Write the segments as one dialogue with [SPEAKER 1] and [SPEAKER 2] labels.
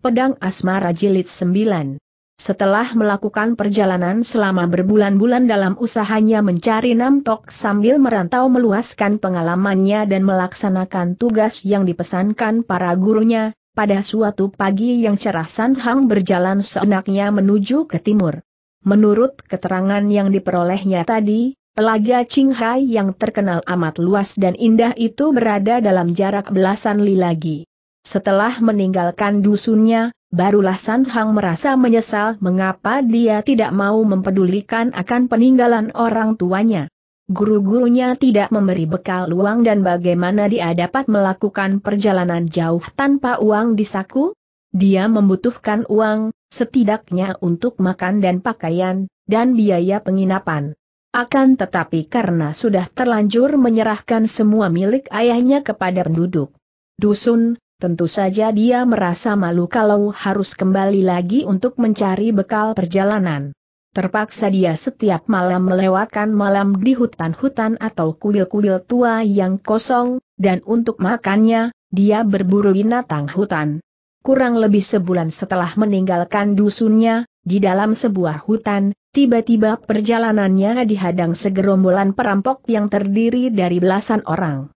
[SPEAKER 1] Pedang Asmara Jilid 9 Setelah melakukan perjalanan selama berbulan-bulan dalam usahanya mencari Namtok sambil merantau meluaskan pengalamannya dan melaksanakan tugas yang dipesankan para gurunya, pada suatu pagi yang cerah San Hang berjalan seenaknya menuju ke timur. Menurut keterangan yang diperolehnya tadi, Telaga Qinghai yang terkenal amat luas dan indah itu berada dalam jarak belasan li lagi. Setelah meninggalkan dusunnya, barulah San Hang merasa menyesal mengapa dia tidak mau mempedulikan akan peninggalan orang tuanya. Guru-gurunya tidak memberi bekal uang dan bagaimana dia dapat melakukan perjalanan jauh tanpa uang di saku? Dia membutuhkan uang, setidaknya untuk makan dan pakaian, dan biaya penginapan. Akan tetapi karena sudah terlanjur menyerahkan semua milik ayahnya kepada penduduk dusun, Tentu saja dia merasa malu kalau harus kembali lagi untuk mencari bekal perjalanan. Terpaksa dia setiap malam melewatkan malam di hutan-hutan atau kuil-kuil tua yang kosong, dan untuk makannya, dia berburu binatang hutan. Kurang lebih sebulan setelah meninggalkan dusunnya, di dalam sebuah hutan, tiba-tiba perjalanannya dihadang segerombolan perampok yang terdiri dari belasan orang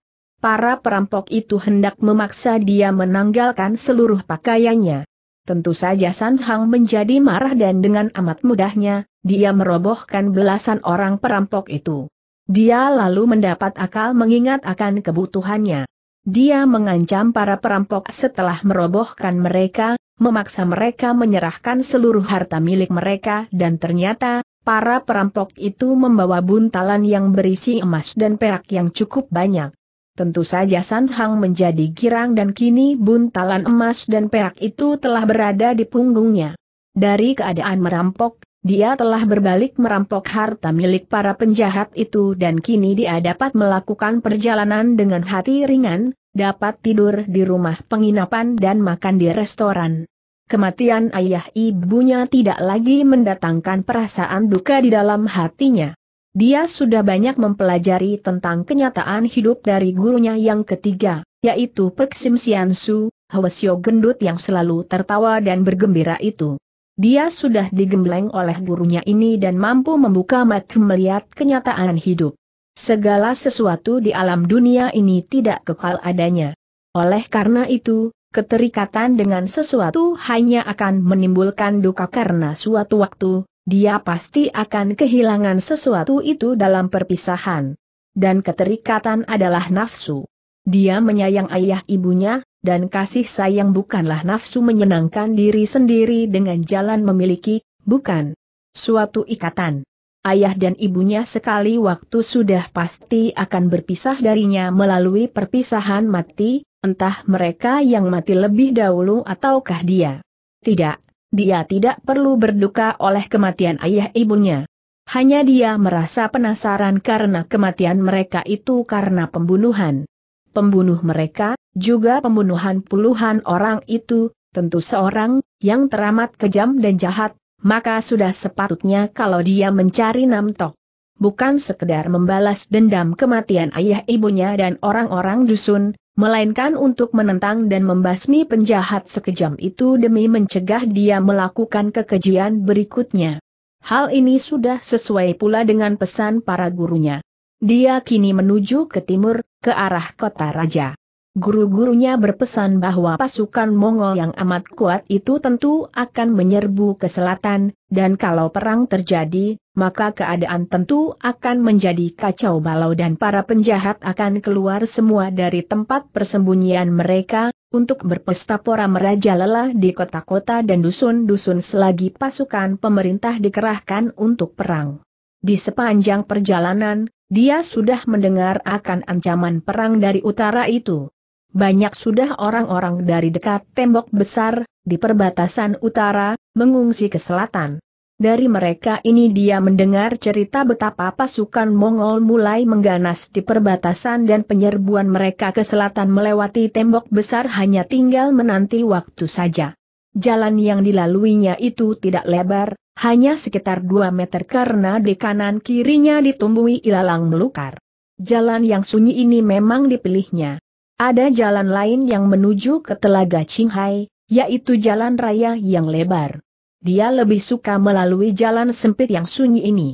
[SPEAKER 1] para perampok itu hendak memaksa dia menanggalkan seluruh pakaiannya. Tentu saja San Hang menjadi marah dan dengan amat mudahnya, dia merobohkan belasan orang perampok itu. Dia lalu mendapat akal mengingat akan kebutuhannya. Dia mengancam para perampok setelah merobohkan mereka, memaksa mereka menyerahkan seluruh harta milik mereka dan ternyata, para perampok itu membawa buntalan yang berisi emas dan perak yang cukup banyak. Tentu saja San Hang menjadi girang dan kini buntalan emas dan perak itu telah berada di punggungnya. Dari keadaan merampok, dia telah berbalik merampok harta milik para penjahat itu dan kini dia dapat melakukan perjalanan dengan hati ringan, dapat tidur di rumah penginapan dan makan di restoran. Kematian ayah ibunya tidak lagi mendatangkan perasaan duka di dalam hatinya. Dia sudah banyak mempelajari tentang kenyataan hidup dari gurunya yang ketiga, yaitu Perksim Siansu, Hwasyo gendut yang selalu tertawa dan bergembira itu. Dia sudah digembleng oleh gurunya ini dan mampu membuka mata melihat kenyataan hidup. Segala sesuatu di alam dunia ini tidak kekal adanya. Oleh karena itu, keterikatan dengan sesuatu hanya akan menimbulkan duka karena suatu waktu, dia pasti akan kehilangan sesuatu itu dalam perpisahan. Dan keterikatan adalah nafsu. Dia menyayang ayah ibunya, dan kasih sayang bukanlah nafsu menyenangkan diri sendiri dengan jalan memiliki, bukan suatu ikatan. Ayah dan ibunya sekali waktu sudah pasti akan berpisah darinya melalui perpisahan mati, entah mereka yang mati lebih dahulu ataukah dia. Tidak, dia tidak perlu berduka oleh kematian ayah ibunya. Hanya dia merasa penasaran karena kematian mereka itu karena pembunuhan. Pembunuh mereka, juga pembunuhan puluhan orang itu, tentu seorang yang teramat kejam dan jahat, maka sudah sepatutnya kalau dia mencari Namtok. Bukan sekedar membalas dendam kematian ayah ibunya dan orang-orang dusun, melainkan untuk menentang dan membasmi penjahat sekejam itu demi mencegah dia melakukan kekejian berikutnya. Hal ini sudah sesuai pula dengan pesan para gurunya. Dia kini menuju ke timur, ke arah kota raja. Guru-gurunya berpesan bahwa pasukan Mongol yang amat kuat itu tentu akan menyerbu ke selatan, dan kalau perang terjadi, maka keadaan tentu akan menjadi kacau balau dan para penjahat akan keluar semua dari tempat persembunyian mereka, untuk berpesta pora merajalela di kota-kota dan dusun-dusun selagi pasukan pemerintah dikerahkan untuk perang. Di sepanjang perjalanan, dia sudah mendengar akan ancaman perang dari utara itu banyak sudah orang-orang dari dekat tembok besar, di perbatasan utara, mengungsi ke selatan. Dari mereka ini dia mendengar cerita betapa pasukan Mongol mulai mengganas di perbatasan dan penyerbuan mereka ke selatan melewati tembok besar hanya tinggal menanti waktu saja. Jalan yang dilaluinya itu tidak lebar, hanya sekitar 2 meter karena di kanan kirinya ditumbuhi ilalang melukar. Jalan yang sunyi ini memang dipilihnya. Ada jalan lain yang menuju ke Telaga Qinghai, yaitu jalan raya yang lebar. Dia lebih suka melalui jalan sempit yang sunyi ini.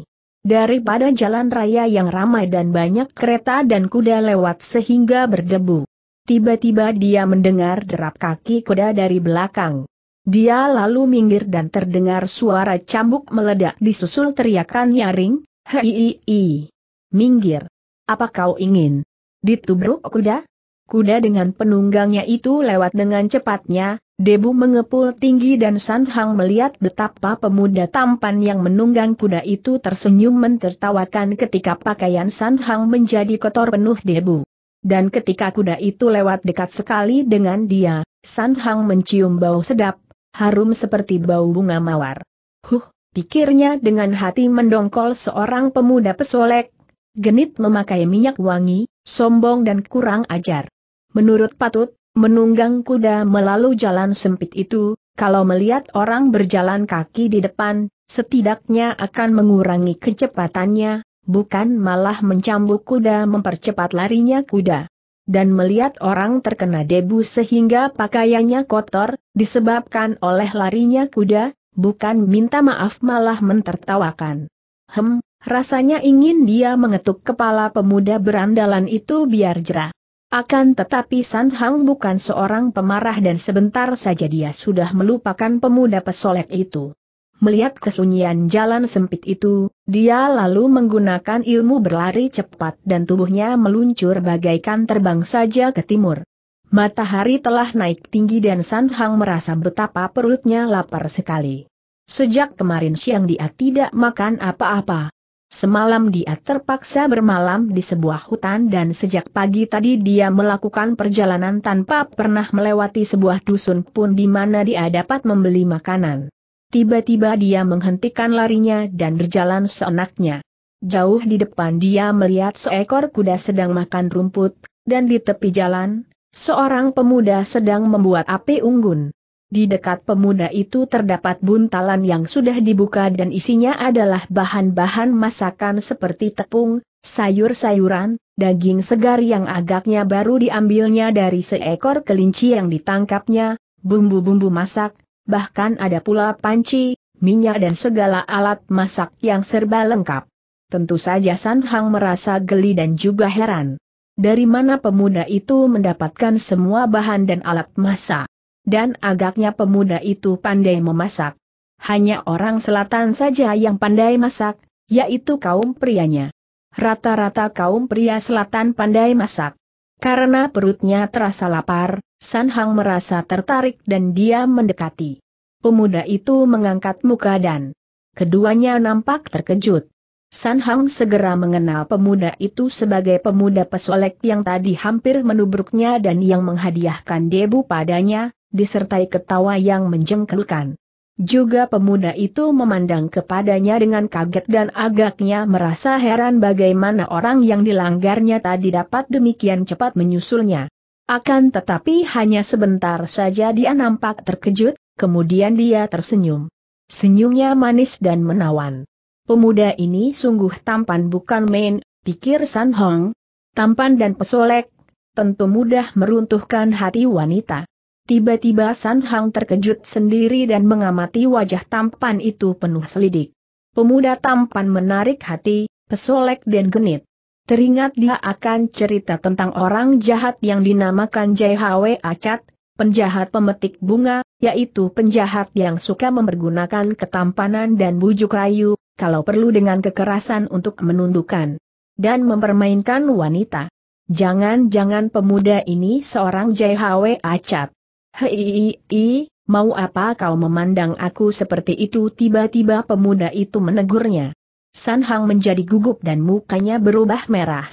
[SPEAKER 1] Daripada jalan raya yang ramai dan banyak kereta dan kuda lewat sehingga berdebu. Tiba-tiba dia mendengar derap kaki kuda dari belakang. Dia lalu minggir dan terdengar suara cambuk meledak disusul teriakan nyaring, hei, minggir. Apa kau ingin? Ditubruk kuda? Kuda dengan penunggangnya itu lewat dengan cepatnya, debu mengepul tinggi dan San Hang melihat betapa pemuda tampan yang menunggang kuda itu tersenyum mentertawakan ketika pakaian San Hang menjadi kotor penuh debu. Dan ketika kuda itu lewat dekat sekali dengan dia, San Hang mencium bau sedap, harum seperti bau bunga mawar. Huh, pikirnya dengan hati mendongkol seorang pemuda pesolek, genit memakai minyak wangi, sombong dan kurang ajar. Menurut Patut, menunggang kuda melalui jalan sempit itu, kalau melihat orang berjalan kaki di depan, setidaknya akan mengurangi kecepatannya, bukan malah mencambuk kuda mempercepat larinya kuda. Dan melihat orang terkena debu sehingga pakaiannya kotor, disebabkan oleh larinya kuda, bukan minta maaf malah mentertawakan. Hem, rasanya ingin dia mengetuk kepala pemuda berandalan itu biar jerah. Akan tetapi San Hang bukan seorang pemarah dan sebentar saja dia sudah melupakan pemuda pesolek itu. Melihat kesunyian jalan sempit itu, dia lalu menggunakan ilmu berlari cepat dan tubuhnya meluncur bagaikan terbang saja ke timur. Matahari telah naik tinggi dan San Hang merasa betapa perutnya lapar sekali. Sejak kemarin siang dia tidak makan apa-apa, Semalam dia terpaksa bermalam di sebuah hutan dan sejak pagi tadi dia melakukan perjalanan tanpa pernah melewati sebuah dusun pun di mana dia dapat membeli makanan. Tiba-tiba dia menghentikan larinya dan berjalan seenaknya. Jauh di depan dia melihat seekor kuda sedang makan rumput, dan di tepi jalan, seorang pemuda sedang membuat api unggun. Di dekat pemuda itu terdapat buntalan yang sudah dibuka dan isinya adalah bahan-bahan masakan seperti tepung, sayur-sayuran, daging segar yang agaknya baru diambilnya dari seekor kelinci yang ditangkapnya, bumbu-bumbu masak, bahkan ada pula panci, minyak dan segala alat masak yang serba lengkap. Tentu saja San Hang merasa geli dan juga heran. Dari mana pemuda itu mendapatkan semua bahan dan alat masak? dan agaknya pemuda itu pandai memasak. Hanya orang selatan saja yang pandai masak, yaitu kaum prianya. Rata-rata kaum pria selatan pandai masak. Karena perutnya terasa lapar, San Hang merasa tertarik dan dia mendekati. Pemuda itu mengangkat muka dan keduanya nampak terkejut. San Hang segera mengenal pemuda itu sebagai pemuda pesolek yang tadi hampir menubruknya dan yang menghadiahkan debu padanya, disertai ketawa yang menjengkelkan. Juga pemuda itu memandang kepadanya dengan kaget dan agaknya merasa heran bagaimana orang yang dilanggarnya tadi dapat demikian cepat menyusulnya. Akan tetapi hanya sebentar saja dia nampak terkejut, kemudian dia tersenyum. Senyumnya manis dan menawan. Pemuda ini sungguh tampan bukan main, pikir San Hong. Tampan dan pesolek, tentu mudah meruntuhkan hati wanita. Tiba-tiba San Hang terkejut sendiri dan mengamati wajah tampan itu penuh selidik. Pemuda tampan menarik hati, pesolek dan genit. Teringat dia akan cerita tentang orang jahat yang dinamakan JHW Acat, penjahat pemetik bunga, yaitu penjahat yang suka mempergunakan ketampanan dan bujuk rayu, kalau perlu dengan kekerasan untuk menundukkan dan mempermainkan wanita. Jangan-jangan pemuda ini seorang JHW Acat. Hei, mau apa kau memandang aku seperti itu? Tiba-tiba pemuda itu menegurnya. San Hang menjadi gugup dan mukanya berubah merah.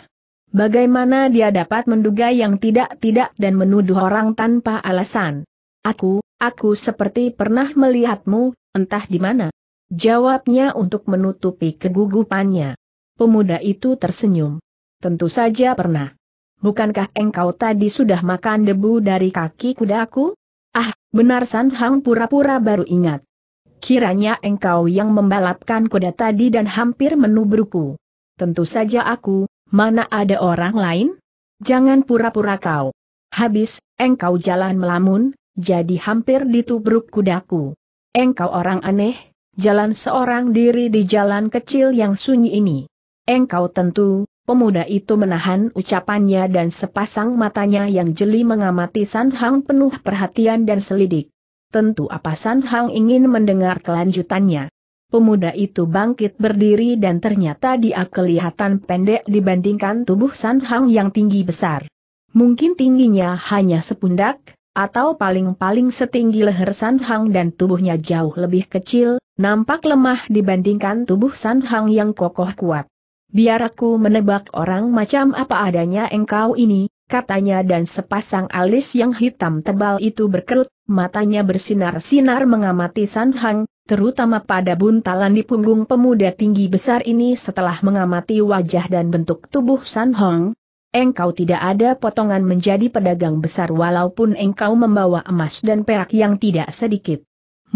[SPEAKER 1] Bagaimana dia dapat menduga yang tidak-tidak dan menuduh orang tanpa alasan? Aku, aku seperti pernah melihatmu, entah di mana. Jawabnya untuk menutupi kegugupannya. Pemuda itu tersenyum. Tentu saja pernah bukankah engkau tadi sudah makan debu dari kaki kudaku? Ah, benar San Hang pura-pura baru ingat. Kiranya engkau yang membalapkan kuda tadi dan hampir menubruku. Tentu saja aku, mana ada orang lain? Jangan pura-pura kau. Habis, engkau jalan melamun, jadi hampir ditubruk kudaku. Engkau orang aneh, jalan seorang diri di jalan kecil yang sunyi ini. Engkau tentu, Pemuda itu menahan ucapannya dan sepasang matanya yang jeli mengamati San Hang penuh perhatian dan selidik. Tentu apa San Hang ingin mendengar kelanjutannya. Pemuda itu bangkit berdiri dan ternyata dia kelihatan pendek dibandingkan tubuh San Hang yang tinggi besar. Mungkin tingginya hanya sepundak, atau paling-paling setinggi leher San Hang dan tubuhnya jauh lebih kecil, nampak lemah dibandingkan tubuh San Hang yang kokoh kuat. Biar aku menebak orang macam apa adanya engkau ini, katanya dan sepasang alis yang hitam tebal itu berkerut, matanya bersinar-sinar mengamati San Hang, terutama pada buntalan di punggung pemuda tinggi besar ini setelah mengamati wajah dan bentuk tubuh San Hang. Engkau tidak ada potongan menjadi pedagang besar walaupun engkau membawa emas dan perak yang tidak sedikit.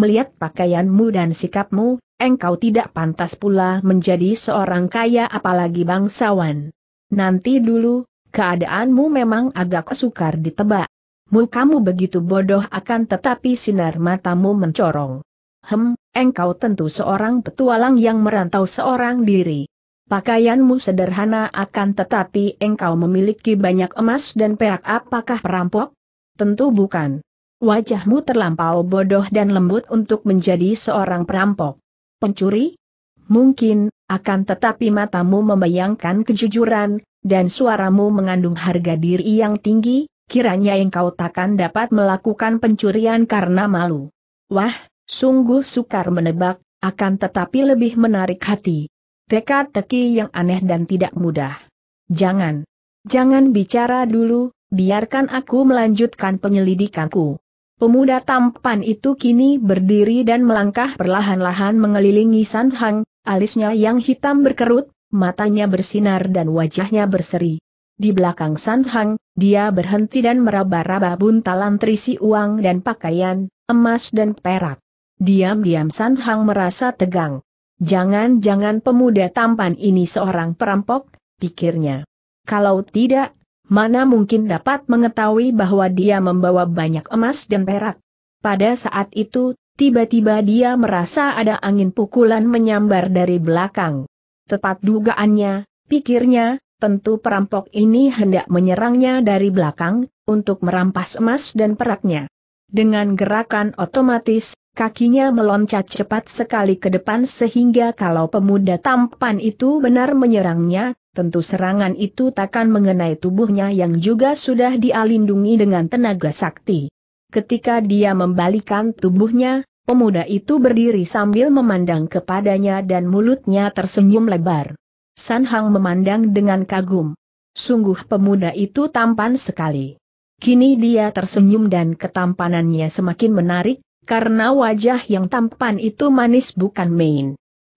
[SPEAKER 1] Melihat pakaianmu dan sikapmu, engkau tidak pantas pula menjadi seorang kaya apalagi bangsawan. Nanti dulu, keadaanmu memang agak sukar ditebak. Mukamu begitu bodoh akan tetapi sinar matamu mencorong. Hem, engkau tentu seorang petualang yang merantau seorang diri. Pakaianmu sederhana akan tetapi engkau memiliki banyak emas dan perak apakah perampok? Tentu bukan. Wajahmu terlampau bodoh dan lembut untuk menjadi seorang perampok pencuri? Mungkin, akan tetapi matamu membayangkan kejujuran, dan suaramu mengandung harga diri yang tinggi, kiranya engkau takkan dapat melakukan pencurian karena malu. Wah, sungguh sukar menebak, akan tetapi lebih menarik hati. Teka-teki yang aneh dan tidak mudah. Jangan. Jangan bicara dulu, biarkan aku melanjutkan penyelidikanku. Pemuda tampan itu kini berdiri dan melangkah perlahan-lahan mengelilingi San Hang, alisnya yang hitam berkerut, matanya bersinar dan wajahnya berseri. Di belakang San Hang, dia berhenti dan meraba-raba buntalan terisi uang dan pakaian, emas dan perak. Diam-diam San Hang merasa tegang. Jangan-jangan pemuda tampan ini seorang perampok, pikirnya. Kalau tidak, mana mungkin dapat mengetahui bahwa dia membawa banyak emas dan perak. Pada saat itu, tiba-tiba dia merasa ada angin pukulan menyambar dari belakang. Tepat dugaannya, pikirnya, tentu perampok ini hendak menyerangnya dari belakang, untuk merampas emas dan peraknya. Dengan gerakan otomatis, kakinya meloncat cepat sekali ke depan sehingga kalau pemuda tampan itu benar menyerangnya, tentu serangan itu takkan mengenai tubuhnya yang juga sudah dialindungi dengan tenaga sakti. Ketika dia membalikan tubuhnya, pemuda itu berdiri sambil memandang kepadanya dan mulutnya tersenyum lebar. San Hang memandang dengan kagum. Sungguh pemuda itu tampan sekali. Kini dia tersenyum dan ketampanannya semakin menarik, karena wajah yang tampan itu manis bukan main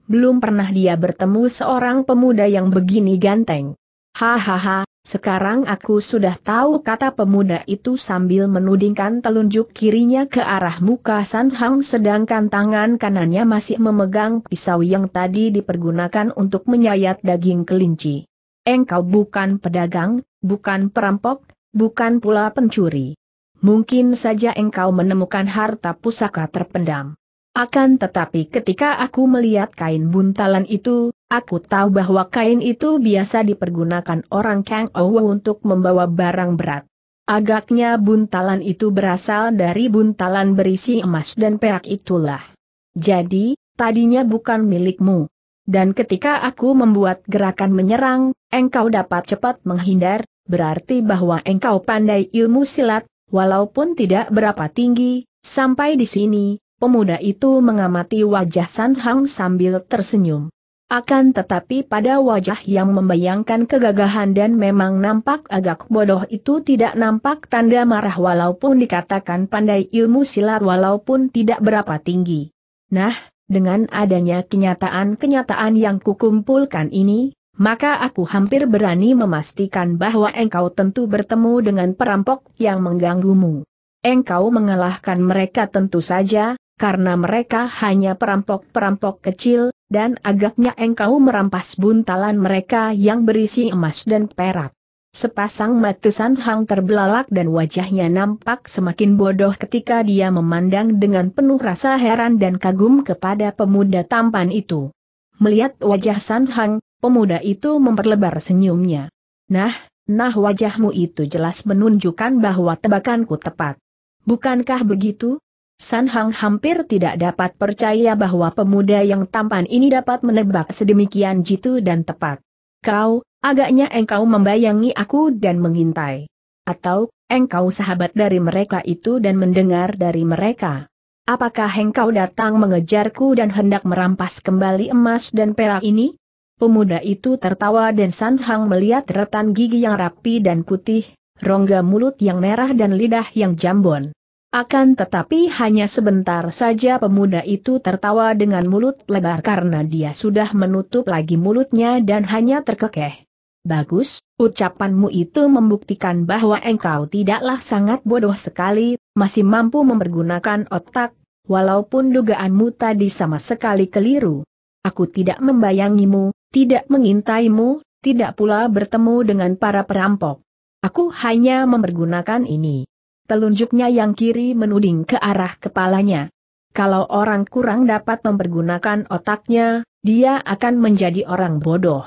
[SPEAKER 1] belum pernah dia bertemu seorang pemuda yang begini ganteng. Hahaha, sekarang aku sudah tahu kata pemuda itu sambil menudingkan telunjuk kirinya ke arah muka San Hang sedangkan tangan kanannya masih memegang pisau yang tadi dipergunakan untuk menyayat daging kelinci. Engkau bukan pedagang, bukan perampok, bukan pula pencuri. Mungkin saja engkau menemukan harta pusaka terpendam. Akan tetapi ketika aku melihat kain buntalan itu, aku tahu bahwa kain itu biasa dipergunakan orang Kang Owo untuk membawa barang berat. Agaknya buntalan itu berasal dari buntalan berisi emas dan perak itulah. Jadi, tadinya bukan milikmu. Dan ketika aku membuat gerakan menyerang, engkau dapat cepat menghindar, berarti bahwa engkau pandai ilmu silat, walaupun tidak berapa tinggi, sampai di sini, Pemuda itu mengamati wajah San Hang sambil tersenyum. Akan tetapi pada wajah yang membayangkan kegagahan dan memang nampak agak bodoh itu tidak nampak tanda marah walaupun dikatakan pandai ilmu silat walaupun tidak berapa tinggi. Nah, dengan adanya kenyataan-kenyataan yang kukumpulkan ini, maka aku hampir berani memastikan bahwa engkau tentu bertemu dengan perampok yang mengganggumu. Engkau mengalahkan mereka tentu saja, karena mereka hanya perampok-perampok kecil, dan agaknya engkau merampas buntalan mereka yang berisi emas dan perak. Sepasang matusan hang terbelalak dan wajahnya nampak semakin bodoh ketika dia memandang dengan penuh rasa heran dan kagum kepada pemuda tampan itu. Melihat wajah San Hang, pemuda itu memperlebar senyumnya. Nah, nah wajahmu itu jelas menunjukkan bahwa tebakanku tepat. Bukankah begitu? San Hang hampir tidak dapat percaya bahwa pemuda yang tampan ini dapat menebak sedemikian jitu dan tepat. Kau, agaknya engkau membayangi aku dan mengintai. Atau, engkau sahabat dari mereka itu dan mendengar dari mereka. Apakah engkau datang mengejarku dan hendak merampas kembali emas dan perak ini? Pemuda itu tertawa dan San Hang melihat retan gigi yang rapi dan putih, rongga mulut yang merah dan lidah yang jambon. Akan tetapi hanya sebentar saja pemuda itu tertawa dengan mulut lebar karena dia sudah menutup lagi mulutnya dan hanya terkekeh. Bagus, ucapanmu itu membuktikan bahwa engkau tidaklah sangat bodoh sekali, masih mampu mempergunakan otak, walaupun dugaanmu tadi sama sekali keliru. Aku tidak membayangimu, tidak mengintaimu, tidak pula bertemu dengan para perampok. Aku hanya mempergunakan ini telunjuknya yang kiri menuding ke arah kepalanya. Kalau orang kurang dapat mempergunakan otaknya, dia akan menjadi orang bodoh.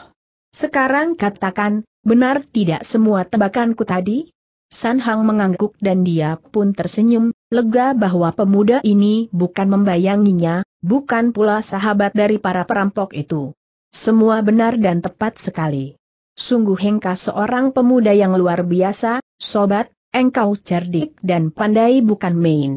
[SPEAKER 1] Sekarang katakan, benar tidak semua tebakanku tadi? San Hang mengangguk dan dia pun tersenyum, lega bahwa pemuda ini bukan membayanginya, bukan pula sahabat dari para perampok itu. Semua benar dan tepat sekali. Sungguh Hengka seorang pemuda yang luar biasa, sobat, engkau cerdik dan pandai bukan main.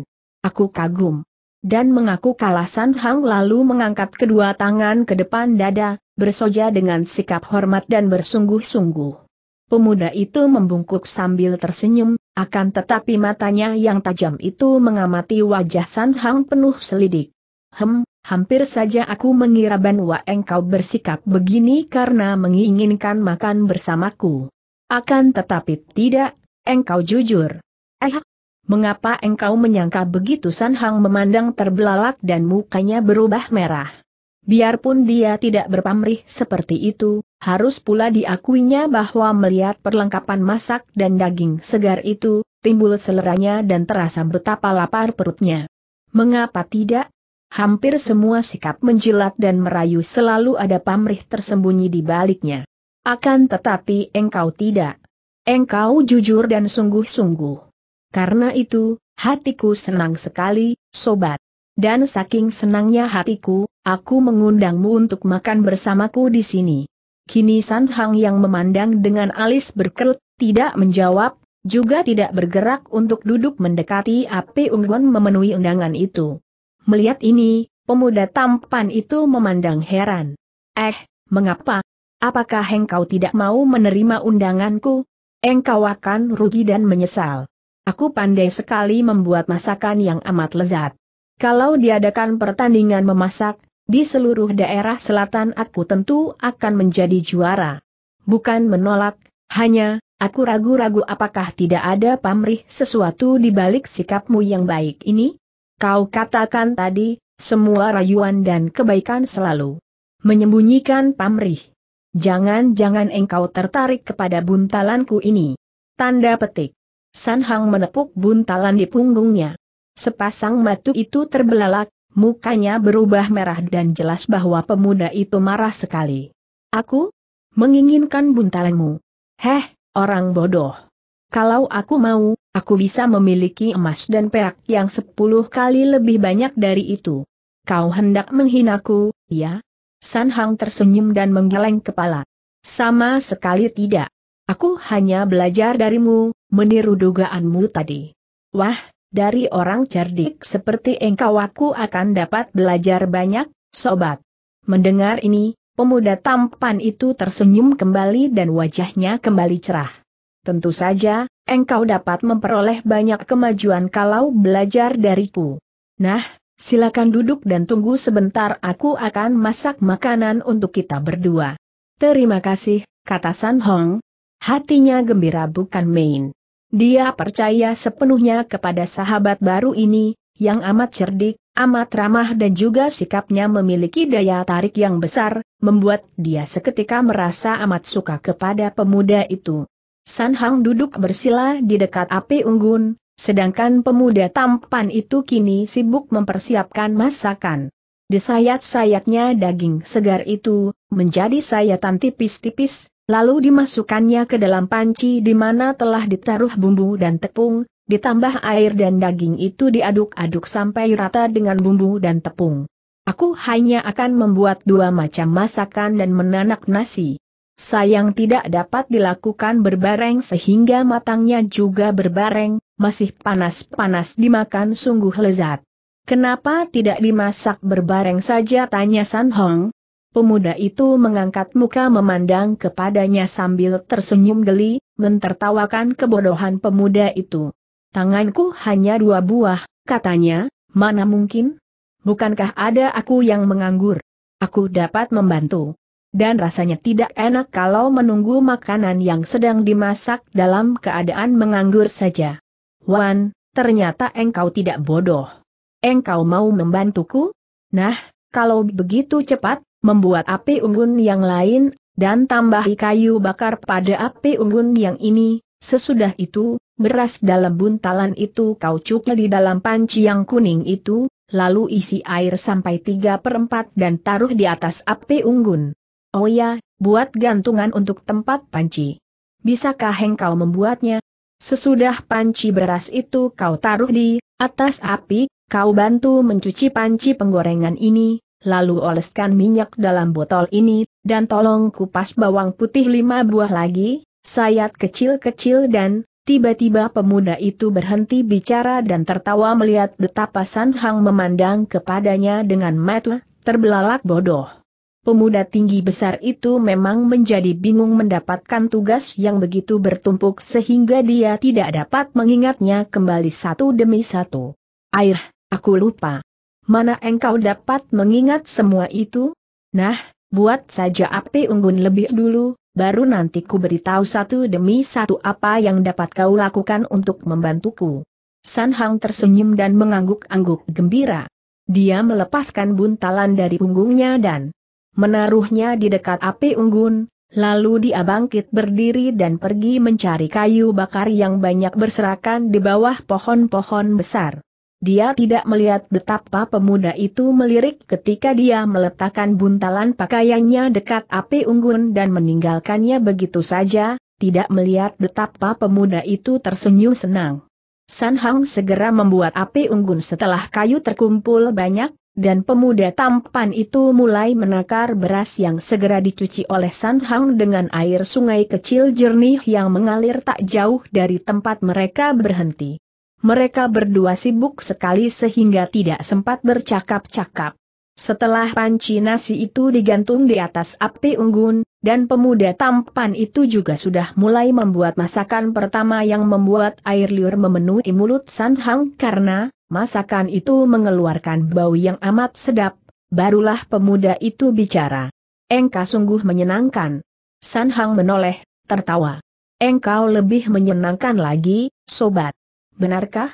[SPEAKER 1] Aku kagum. Dan mengaku kalah San Hang lalu mengangkat kedua tangan ke depan dada, bersoja dengan sikap hormat dan bersungguh-sungguh. Pemuda itu membungkuk sambil tersenyum, akan tetapi matanya yang tajam itu mengamati wajah San Hang penuh selidik. Hem, hampir saja aku mengira Banwa engkau bersikap begini karena menginginkan makan bersamaku. Akan tetapi tidak, Engkau jujur. Eh, mengapa engkau menyangka begitu San Hang memandang terbelalak dan mukanya berubah merah. Biarpun dia tidak berpamrih seperti itu, harus pula diakuinya bahwa melihat perlengkapan masak dan daging segar itu, timbul seleranya dan terasa betapa lapar perutnya. Mengapa tidak? Hampir semua sikap menjilat dan merayu selalu ada pamrih tersembunyi di baliknya. Akan tetapi engkau tidak. Engkau jujur dan sungguh-sungguh. Karena itu, hatiku senang sekali, sobat. Dan saking senangnya hatiku, aku mengundangmu untuk makan bersamaku di sini. Kini San Hang yang memandang dengan alis berkerut, tidak menjawab, juga tidak bergerak untuk duduk mendekati api unggun memenuhi undangan itu. Melihat ini, pemuda tampan itu memandang heran. Eh, mengapa? Apakah engkau tidak mau menerima undanganku? engkau akan rugi dan menyesal. Aku pandai sekali membuat masakan yang amat lezat. Kalau diadakan pertandingan memasak, di seluruh daerah selatan aku tentu akan menjadi juara. Bukan menolak, hanya, aku ragu-ragu apakah tidak ada pamrih sesuatu di balik sikapmu yang baik ini? Kau katakan tadi, semua rayuan dan kebaikan selalu menyembunyikan pamrih. Jangan-jangan engkau tertarik kepada buntalanku ini. Tanda petik. San Hang menepuk buntalan di punggungnya. Sepasang matu itu terbelalak, mukanya berubah merah dan jelas bahwa pemuda itu marah sekali. Aku? Menginginkan buntalanmu. Heh, orang bodoh. Kalau aku mau, aku bisa memiliki emas dan perak yang sepuluh kali lebih banyak dari itu. Kau hendak menghinaku, ya? San Hang tersenyum dan menggeleng kepala. Sama sekali tidak. Aku hanya belajar darimu, meniru dugaanmu tadi. Wah, dari orang cerdik seperti engkau aku akan dapat belajar banyak, sobat. Mendengar ini, pemuda tampan itu tersenyum kembali dan wajahnya kembali cerah. Tentu saja, engkau dapat memperoleh banyak kemajuan kalau belajar dariku. Nah, Silakan duduk dan tunggu sebentar aku akan masak makanan untuk kita berdua. Terima kasih, kata San Hong. Hatinya gembira bukan main. Dia percaya sepenuhnya kepada sahabat baru ini, yang amat cerdik, amat ramah dan juga sikapnya memiliki daya tarik yang besar, membuat dia seketika merasa amat suka kepada pemuda itu. San Hong duduk bersila di dekat api unggun, Sedangkan pemuda tampan itu kini sibuk mempersiapkan masakan. Disayat-sayatnya daging segar itu, menjadi sayatan tipis-tipis, lalu dimasukkannya ke dalam panci di mana telah ditaruh bumbu dan tepung, ditambah air dan daging itu diaduk-aduk sampai rata dengan bumbu dan tepung. Aku hanya akan membuat dua macam masakan dan menanak nasi. Sayang tidak dapat dilakukan berbareng sehingga matangnya juga berbareng, masih panas-panas dimakan sungguh lezat. Kenapa tidak dimasak berbareng saja tanya San Hong? Pemuda itu mengangkat muka memandang kepadanya sambil tersenyum geli, mentertawakan kebodohan pemuda itu. Tanganku hanya dua buah, katanya, mana mungkin? Bukankah ada aku yang menganggur? Aku dapat membantu. Dan rasanya tidak enak kalau menunggu makanan yang sedang dimasak dalam keadaan menganggur saja. Wan, ternyata engkau tidak bodoh. Engkau mau membantuku? Nah, kalau begitu cepat, membuat api unggun yang lain, dan tambahi kayu bakar pada api unggun yang ini, sesudah itu, beras dalam buntalan itu kau cukil di dalam panci yang kuning itu, lalu isi air sampai 3 per 4 dan taruh di atas api unggun. Oh ya, buat gantungan untuk tempat panci. Bisakah engkau membuatnya? Sesudah panci beras itu kau taruh di atas api, kau bantu mencuci panci penggorengan ini, lalu oleskan minyak dalam botol ini, dan tolong kupas bawang putih lima buah lagi, sayat kecil-kecil dan, tiba-tiba pemuda itu berhenti bicara dan tertawa melihat betapa San Hang memandang kepadanya dengan mata terbelalak bodoh pemuda tinggi besar itu memang menjadi bingung mendapatkan tugas yang begitu bertumpuk sehingga dia tidak dapat mengingatnya kembali satu demi satu. Air, aku lupa. Mana engkau dapat mengingat semua itu? Nah, buat saja api unggun lebih dulu, baru nanti ku beritahu satu demi satu apa yang dapat kau lakukan untuk membantuku. San Hang tersenyum dan mengangguk-angguk gembira. Dia melepaskan buntalan dari punggungnya dan menaruhnya di dekat api unggun, lalu dia bangkit berdiri dan pergi mencari kayu bakar yang banyak berserakan di bawah pohon-pohon besar. Dia tidak melihat betapa pemuda itu melirik ketika dia meletakkan buntalan pakaiannya dekat api unggun dan meninggalkannya begitu saja, tidak melihat betapa pemuda itu tersenyum senang. Sanhang segera membuat api unggun setelah kayu terkumpul banyak, dan pemuda tampan itu mulai menakar beras yang segera dicuci oleh San Hang dengan air sungai kecil jernih yang mengalir tak jauh dari tempat mereka berhenti. Mereka berdua sibuk sekali sehingga tidak sempat bercakap-cakap. Setelah panci nasi itu digantung di atas api unggun, dan pemuda tampan itu juga sudah mulai membuat masakan pertama yang membuat air liur memenuhi mulut San Hang karena masakan itu mengeluarkan bau yang amat sedap, barulah pemuda itu bicara. Engkau sungguh menyenangkan. San Hang menoleh, tertawa. Engkau lebih menyenangkan lagi, sobat. Benarkah?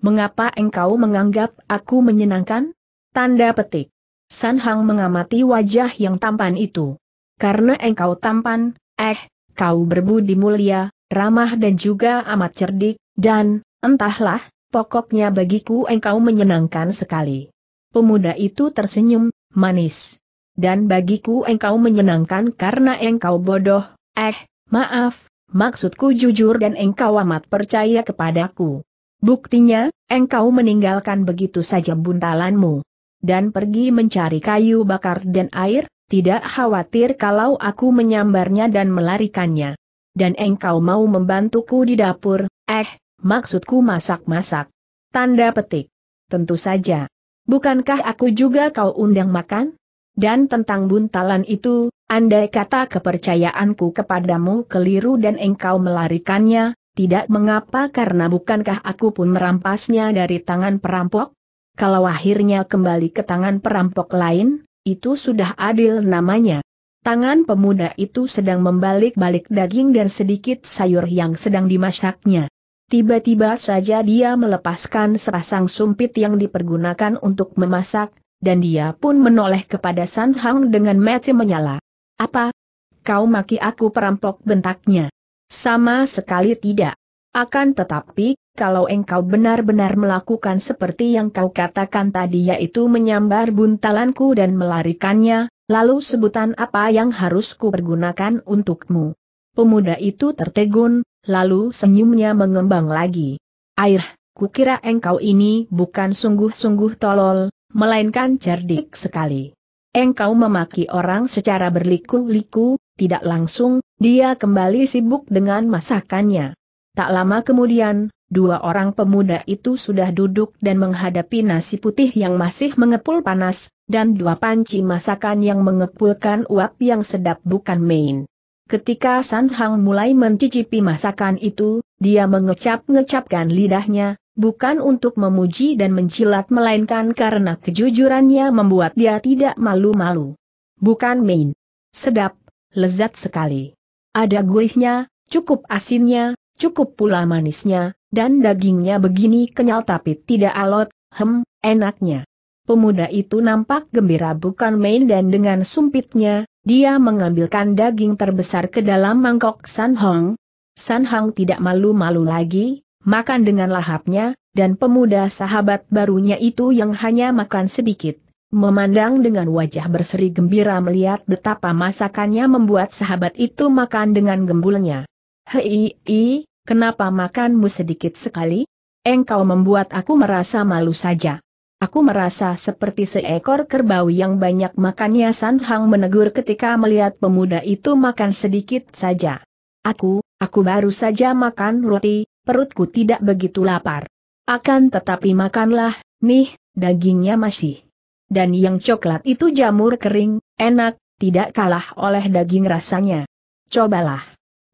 [SPEAKER 1] Mengapa engkau menganggap aku menyenangkan? Tanda petik. San Hang mengamati wajah yang tampan itu. Karena engkau tampan, eh, kau berbudi mulia, ramah dan juga amat cerdik, dan, entahlah, pokoknya bagiku engkau menyenangkan sekali. Pemuda itu tersenyum, manis. Dan bagiku engkau menyenangkan karena engkau bodoh, eh, maaf, maksudku jujur dan engkau amat percaya kepadaku. Buktinya, engkau meninggalkan begitu saja buntalanmu. Dan pergi mencari kayu bakar dan air, tidak khawatir kalau aku menyambarnya dan melarikannya. Dan engkau mau membantuku di dapur, eh, maksudku masak-masak. Tanda petik. Tentu saja. Bukankah aku juga kau undang makan? Dan tentang buntalan itu, andai kata kepercayaanku kepadamu keliru dan engkau melarikannya, tidak mengapa karena bukankah aku pun merampasnya dari tangan perampok? Kalau akhirnya kembali ke tangan perampok lain, itu sudah adil namanya. Tangan pemuda itu sedang membalik-balik daging dan sedikit sayur yang sedang dimasaknya. Tiba-tiba saja dia melepaskan sepasang sumpit yang dipergunakan untuk memasak, dan dia pun menoleh kepada San Hang dengan mata menyala. Apa? Kau maki aku perampok bentaknya. Sama sekali tidak. Akan tetapi, kalau engkau benar-benar melakukan seperti yang kau katakan tadi yaitu menyambar buntalanku dan melarikannya, lalu sebutan apa yang harus kupergunakan untukmu? Pemuda itu tertegun, lalu senyumnya mengembang lagi. Air, kukira engkau ini bukan sungguh-sungguh tolol, melainkan cerdik sekali. Engkau memaki orang secara berliku-liku, tidak langsung, dia kembali sibuk dengan masakannya. Tak lama kemudian, dua orang pemuda itu sudah duduk dan menghadapi nasi putih yang masih mengepul panas, dan dua panci masakan yang mengepulkan uap yang sedap bukan main. Ketika San Hang mulai mencicipi masakan itu, dia mengecap-ngecapkan lidahnya, bukan untuk memuji dan mencilat melainkan karena kejujurannya membuat dia tidak malu-malu. Bukan main. Sedap, lezat sekali. Ada gurihnya, cukup asinnya, cukup pula manisnya, dan dagingnya begini kenyal tapi tidak alot, hem, enaknya. Pemuda itu nampak gembira bukan main dan dengan sumpitnya, dia mengambilkan daging terbesar ke dalam mangkok San Hong. San Hong tidak malu-malu lagi, makan dengan lahapnya, dan pemuda sahabat barunya itu yang hanya makan sedikit. Memandang dengan wajah berseri gembira melihat betapa masakannya membuat sahabat itu makan dengan gembulnya. Hei, i, kenapa makanmu sedikit sekali? Engkau membuat aku merasa malu saja. Aku merasa seperti seekor kerbau yang banyak makannya San Hang menegur ketika melihat pemuda itu makan sedikit saja. Aku, aku baru saja makan roti, perutku tidak begitu lapar. Akan tetapi makanlah, nih, dagingnya masih. Dan yang coklat itu jamur kering, enak, tidak kalah oleh daging rasanya. Cobalah.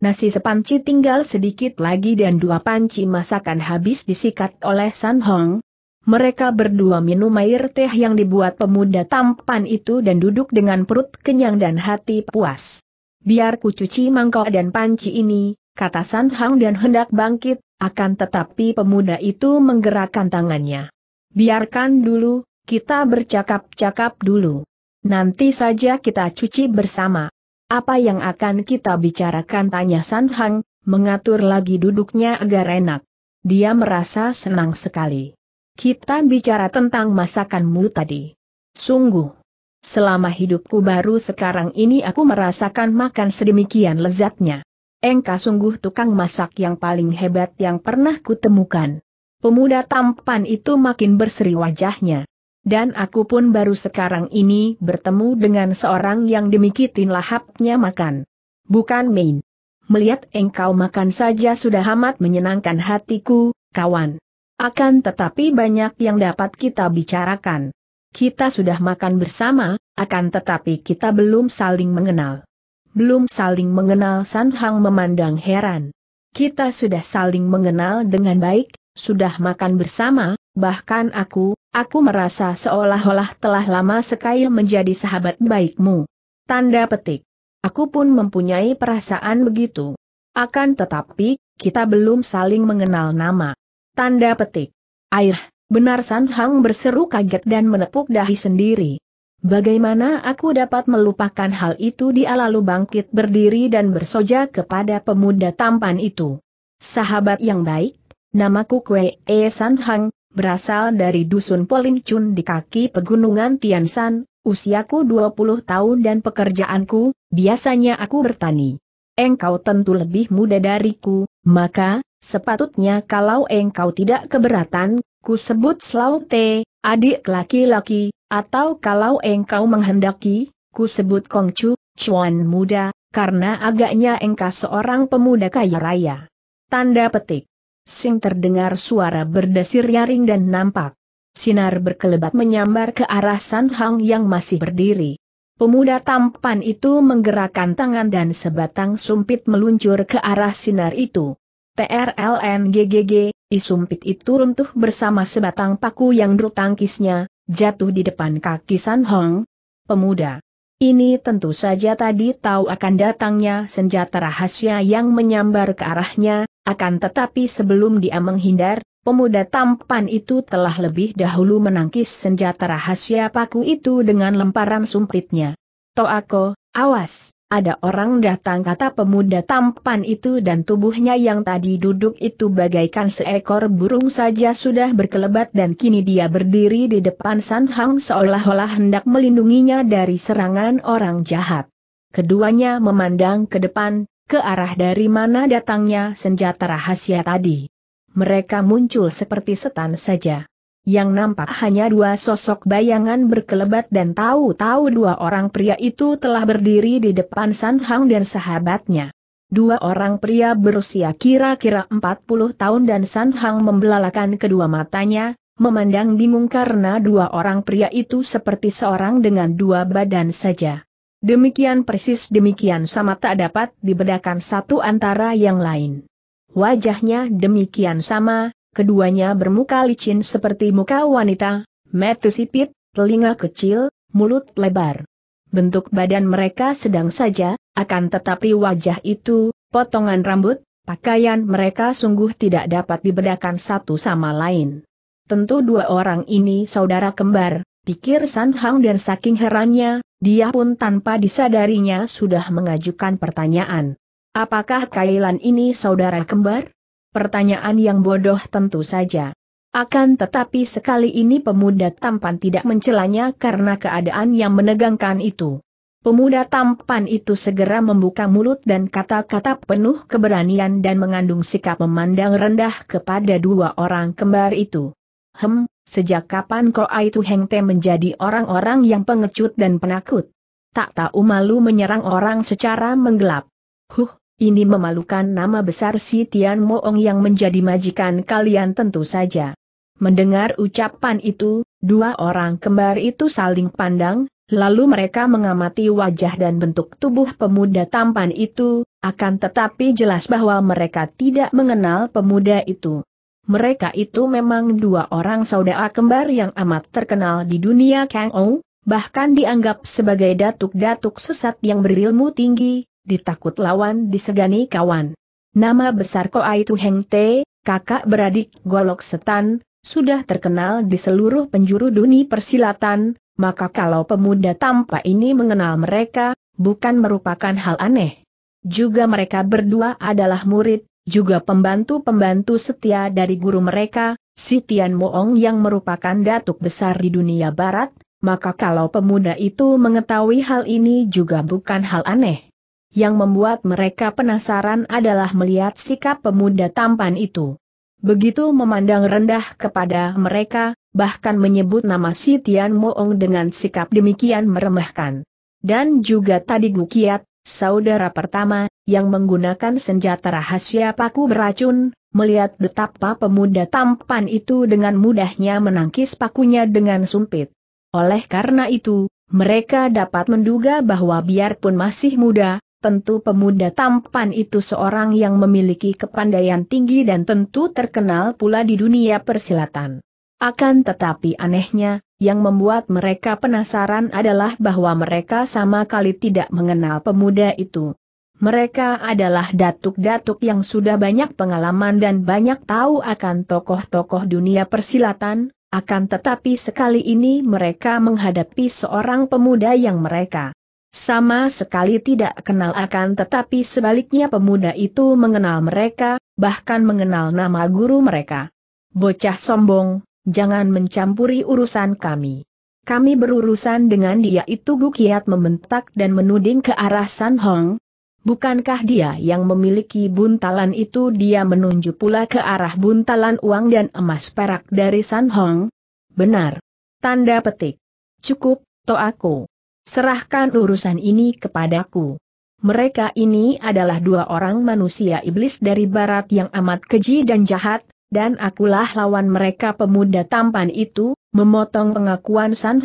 [SPEAKER 1] Nasi sepanci tinggal sedikit lagi dan dua panci masakan habis disikat oleh San Hong, mereka berdua minum air teh yang dibuat pemuda tampan itu dan duduk dengan perut kenyang dan hati puas. Biar ku cuci mangkok dan panci ini, kata San Hang dan hendak bangkit, akan tetapi pemuda itu menggerakkan tangannya. Biarkan dulu, kita bercakap-cakap dulu. Nanti saja kita cuci bersama. Apa yang akan kita bicarakan tanya San Hang, mengatur lagi duduknya agar enak. Dia merasa senang sekali. Kita bicara tentang masakanmu tadi. Sungguh. Selama hidupku baru sekarang ini aku merasakan makan sedemikian lezatnya. Engkau sungguh tukang masak yang paling hebat yang pernah kutemukan. Pemuda tampan itu makin berseri wajahnya. Dan aku pun baru sekarang ini bertemu dengan seorang yang demikian lahapnya makan. Bukan main. Melihat engkau makan saja sudah amat menyenangkan hatiku, kawan. Akan tetapi banyak yang dapat kita bicarakan. Kita sudah makan bersama, akan tetapi kita belum saling mengenal. Belum saling mengenal San Hang memandang heran. Kita sudah saling mengenal dengan baik, sudah makan bersama, bahkan aku, aku merasa seolah-olah telah lama sekali menjadi sahabat baikmu. Tanda petik. Aku pun mempunyai perasaan begitu. Akan tetapi, kita belum saling mengenal nama. Tanda petik. Air, benar San Hang berseru kaget dan menepuk dahi sendiri. Bagaimana aku dapat melupakan hal itu dia lalu bangkit berdiri dan bersoja kepada pemuda tampan itu. Sahabat yang baik, namaku Kwe E San Hang, berasal dari dusun Polincun di kaki pegunungan Tian Tiansan, usiaku 20 tahun dan pekerjaanku, biasanya aku bertani engkau tentu lebih muda dariku, maka, sepatutnya kalau engkau tidak keberatan, ku sebut Slaute, adik laki-laki, atau kalau engkau menghendaki, ku sebut Kongcu, cuan muda, karena agaknya engkau seorang pemuda kaya raya. Tanda petik. Sing terdengar suara berdesir nyaring dan nampak. Sinar berkelebat menyambar ke arah San Hang yang masih berdiri. Pemuda tampan itu menggerakkan tangan dan sebatang sumpit meluncur ke arah sinar itu. TRLNGGG, isumpit itu runtuh bersama sebatang paku yang berutangkisnya, jatuh di depan kaki San Hong. Pemuda. Ini tentu saja tadi tahu akan datangnya senjata rahasia yang menyambar ke arahnya, akan tetapi sebelum dia menghindar, Pemuda tampan itu telah lebih dahulu menangkis senjata rahasia paku itu dengan lemparan sumpitnya. Toako, awas, ada orang datang kata pemuda tampan itu dan tubuhnya yang tadi duduk itu bagaikan seekor burung saja sudah berkelebat dan kini dia berdiri di depan San seolah-olah hendak melindunginya dari serangan orang jahat. Keduanya memandang ke depan, ke arah dari mana datangnya senjata rahasia tadi mereka muncul seperti setan saja. Yang nampak hanya dua sosok bayangan berkelebat dan tahu-tahu dua orang pria itu telah berdiri di depan San Hang dan sahabatnya. Dua orang pria berusia kira-kira 40 tahun dan San Hang membelalakan kedua matanya, memandang bingung karena dua orang pria itu seperti seorang dengan dua badan saja. Demikian persis demikian sama tak dapat dibedakan satu antara yang lain. Wajahnya demikian sama, keduanya bermuka licin seperti muka wanita, mata sipit, telinga kecil, mulut lebar. Bentuk badan mereka sedang saja, akan tetapi wajah itu, potongan rambut, pakaian mereka sungguh tidak dapat dibedakan satu sama lain. Tentu dua orang ini saudara kembar, pikir San Hang dan saking herannya, dia pun tanpa disadarinya sudah mengajukan pertanyaan. Apakah Kailan ini saudara kembar? Pertanyaan yang bodoh tentu saja. Akan tetapi sekali ini pemuda tampan tidak mencelanya karena keadaan yang menegangkan itu. Pemuda tampan itu segera membuka mulut dan kata-kata penuh keberanian dan mengandung sikap memandang rendah kepada dua orang kembar itu. Hem, sejak kapan kau itu Heng menjadi orang-orang yang pengecut dan penakut? Tak tahu malu menyerang orang secara menggelap. Huh, ini memalukan nama besar si Tian Moong yang menjadi majikan kalian tentu saja. Mendengar ucapan itu, dua orang kembar itu saling pandang, lalu mereka mengamati wajah dan bentuk tubuh pemuda tampan itu, akan tetapi jelas bahwa mereka tidak mengenal pemuda itu. Mereka itu memang dua orang saudara kembar yang amat terkenal di dunia Kang Ou, bahkan dianggap sebagai datuk-datuk sesat yang berilmu tinggi, ditakut lawan disegani kawan. Nama besar Koai Tu Heng Te, kakak beradik Golok Setan, sudah terkenal di seluruh penjuru dunia persilatan, maka kalau pemuda tampa ini mengenal mereka, bukan merupakan hal aneh. Juga mereka berdua adalah murid, juga pembantu-pembantu setia dari guru mereka, si Tian Moong yang merupakan datuk besar di dunia barat, maka kalau pemuda itu mengetahui hal ini juga bukan hal aneh. Yang membuat mereka penasaran adalah melihat sikap pemuda tampan itu. Begitu memandang rendah kepada mereka, bahkan menyebut nama si Tian Moong dengan sikap demikian meremehkan. Dan juga tadi Gukiat, saudara pertama, yang menggunakan senjata rahasia paku beracun, melihat betapa pemuda tampan itu dengan mudahnya menangkis pakunya dengan sumpit. Oleh karena itu, mereka dapat menduga bahwa biarpun masih muda, Tentu pemuda tampan itu seorang yang memiliki kepandaian tinggi dan tentu terkenal pula di dunia persilatan. Akan tetapi anehnya, yang membuat mereka penasaran adalah bahwa mereka sama kali tidak mengenal pemuda itu. Mereka adalah datuk-datuk yang sudah banyak pengalaman dan banyak tahu akan tokoh-tokoh dunia persilatan, akan tetapi sekali ini mereka menghadapi seorang pemuda yang mereka sama sekali tidak kenal akan tetapi sebaliknya pemuda itu mengenal mereka, bahkan mengenal nama guru mereka. Bocah sombong, jangan mencampuri urusan kami. Kami berurusan dengan dia itu Gukiat membentak dan menuding ke arah San Hong. Bukankah dia yang memiliki buntalan itu dia menunjuk pula ke arah buntalan uang dan emas perak dari San Hong? Benar. Tanda petik. Cukup, to aku. Serahkan urusan ini kepadaku. Mereka ini adalah dua orang manusia iblis dari barat yang amat keji dan jahat, dan akulah lawan mereka pemuda tampan itu, memotong pengakuan San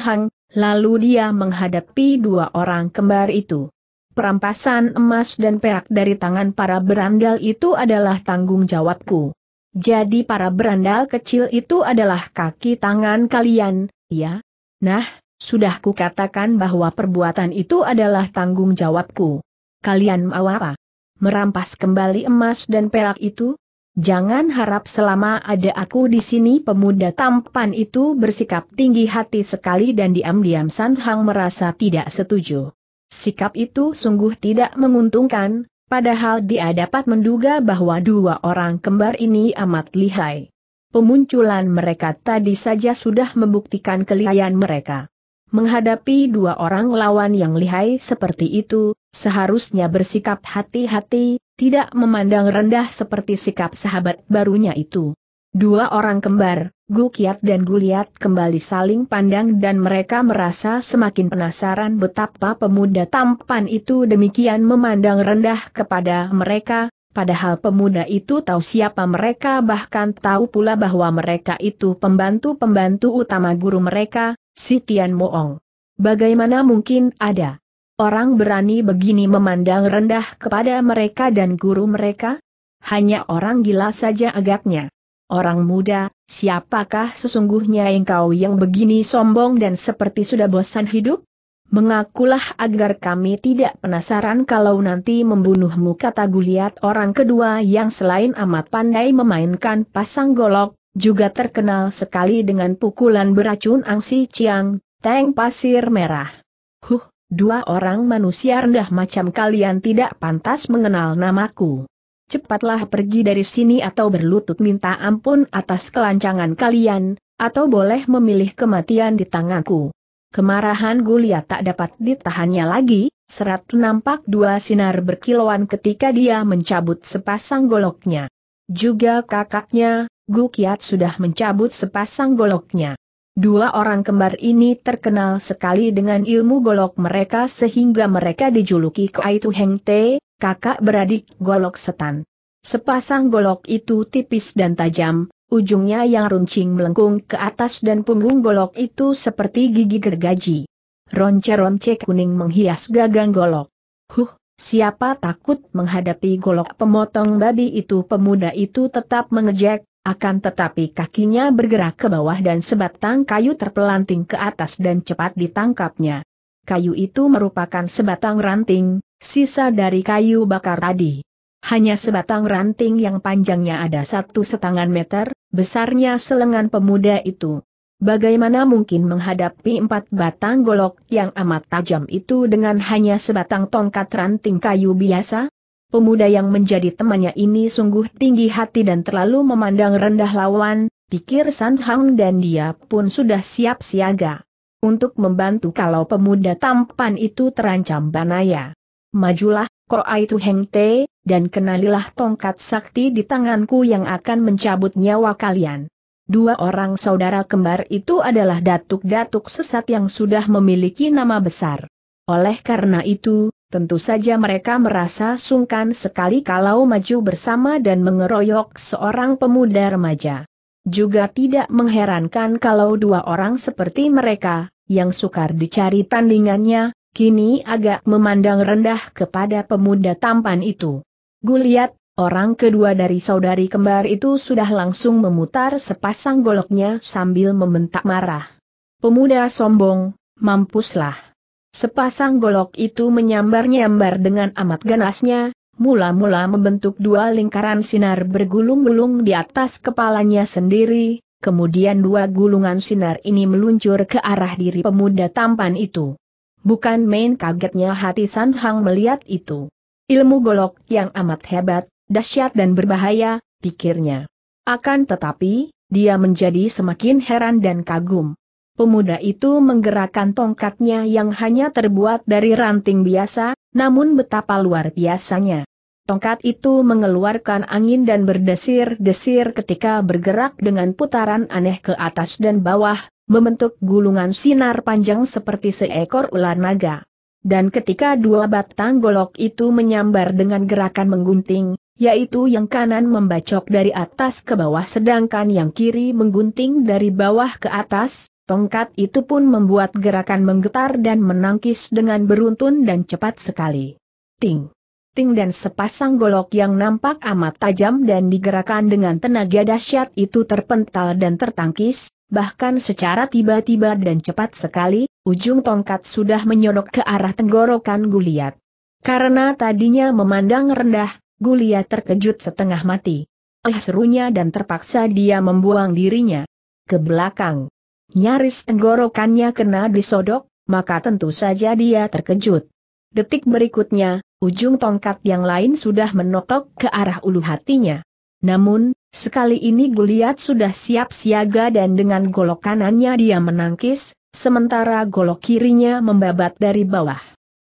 [SPEAKER 1] lalu dia menghadapi dua orang kembar itu. Perampasan emas dan perak dari tangan para berandal itu adalah tanggung jawabku. Jadi para berandal kecil itu adalah kaki tangan kalian, ya? Nah, sudah kukatakan bahwa perbuatan itu adalah tanggung jawabku. Kalian mau apa? Merampas kembali emas dan perak itu? Jangan harap selama ada aku di sini pemuda tampan itu bersikap tinggi hati sekali dan diam-diam San Hang merasa tidak setuju. Sikap itu sungguh tidak menguntungkan, padahal dia dapat menduga bahwa dua orang kembar ini amat lihai. Pemunculan mereka tadi saja sudah membuktikan kelihayan mereka. Menghadapi dua orang lawan yang lihai seperti itu, seharusnya bersikap hati-hati, tidak memandang rendah seperti sikap sahabat barunya itu. Dua orang kembar, Gukiat dan Guliat kembali saling pandang dan mereka merasa semakin penasaran betapa pemuda tampan itu demikian memandang rendah kepada mereka, Padahal pemuda itu tahu siapa mereka bahkan tahu pula bahwa mereka itu pembantu-pembantu utama guru mereka, Si Tian Moong. Bagaimana mungkin ada? Orang berani begini memandang rendah kepada mereka dan guru mereka? Hanya orang gila saja agaknya. Orang muda, siapakah sesungguhnya engkau yang begini sombong dan seperti sudah bosan hidup? Mengakulah agar kami tidak penasaran kalau nanti membunuhmu kata Guliat orang kedua yang selain amat pandai memainkan pasang golok, juga terkenal sekali dengan pukulan beracun Angsi Ciang, Teng Pasir Merah. Huh, dua orang manusia rendah macam kalian tidak pantas mengenal namaku. Cepatlah pergi dari sini atau berlutut minta ampun atas kelancangan kalian, atau boleh memilih kematian di tanganku. Kemarahan Gulia tak dapat ditahannya lagi, serat nampak dua sinar berkilauan ketika dia mencabut sepasang goloknya. Juga kakaknya, Gu Kiat sudah mencabut sepasang goloknya. Dua orang kembar ini terkenal sekali dengan ilmu golok mereka sehingga mereka dijuluki Kaitu Heng Te, kakak beradik golok setan. Sepasang golok itu tipis dan tajam, ujungnya yang runcing melengkung ke atas dan punggung golok itu seperti gigi gergaji. Ronce-ronce kuning menghias gagang golok. Huh, Siapa takut menghadapi golok pemotong babi itu pemuda itu tetap mengejek, akan tetapi kakinya bergerak ke bawah dan sebatang kayu terpelanting ke atas dan cepat ditangkapnya. Kayu itu merupakan sebatang ranting, sisa dari kayu bakar tadi. Hanya sebatang ranting yang panjangnya ada satu setengah meter, besarnya selengan pemuda itu. Bagaimana mungkin menghadapi empat batang golok yang amat tajam itu dengan hanya sebatang tongkat ranting kayu biasa? Pemuda yang menjadi temannya ini sungguh tinggi hati dan terlalu memandang rendah lawan, pikir San Hang dan dia pun sudah siap siaga. Untuk membantu kalau pemuda tampan itu terancam banaya. Majulah, Koai Tu Heng Te, dan kenalilah tongkat sakti di tanganku yang akan mencabut nyawa kalian. Dua orang saudara kembar itu adalah datuk-datuk sesat yang sudah memiliki nama besar. Oleh karena itu, tentu saja mereka merasa sungkan sekali kalau maju bersama dan mengeroyok seorang pemuda remaja. Juga tidak mengherankan kalau dua orang seperti mereka, yang sukar dicari tandingannya, kini agak memandang rendah kepada pemuda tampan itu. Guliat, orang kedua dari saudari kembar itu sudah langsung memutar sepasang goloknya sambil membentak marah. Pemuda sombong, mampuslah. Sepasang golok itu menyambar-nyambar dengan amat ganasnya, mula-mula membentuk dua lingkaran sinar bergulung-gulung di atas kepalanya sendiri, kemudian dua gulungan sinar ini meluncur ke arah diri pemuda tampan itu. Bukan main kagetnya hati San Hang melihat itu. Ilmu golok yang amat hebat, dahsyat dan berbahaya, pikirnya. Akan tetapi, dia menjadi semakin heran dan kagum. Pemuda itu menggerakkan tongkatnya yang hanya terbuat dari ranting biasa, namun betapa luar biasanya. Tongkat itu mengeluarkan angin dan berdesir-desir ketika bergerak dengan putaran aneh ke atas dan bawah, membentuk gulungan sinar panjang seperti seekor ular naga. Dan ketika dua batang golok itu menyambar dengan gerakan menggunting, yaitu yang kanan membacok dari atas ke bawah sedangkan yang kiri menggunting dari bawah ke atas, Tongkat itu pun membuat gerakan menggetar dan menangkis dengan beruntun dan cepat sekali. Ting! Ting dan sepasang golok yang nampak amat tajam dan digerakkan dengan tenaga dahsyat itu terpental dan tertangkis, bahkan secara tiba-tiba dan cepat sekali, ujung tongkat sudah menyodok ke arah tenggorokan Guliat. Karena tadinya memandang rendah, Guliat terkejut setengah mati. Eh serunya dan terpaksa dia membuang dirinya ke belakang. Nyaris tenggorokannya kena disodok, maka tentu saja dia terkejut. Detik berikutnya, ujung tongkat yang lain sudah menotok ke arah ulu hatinya. Namun, sekali ini Guliat sudah siap siaga dan dengan golok kanannya dia menangkis, sementara golok kirinya membabat dari bawah.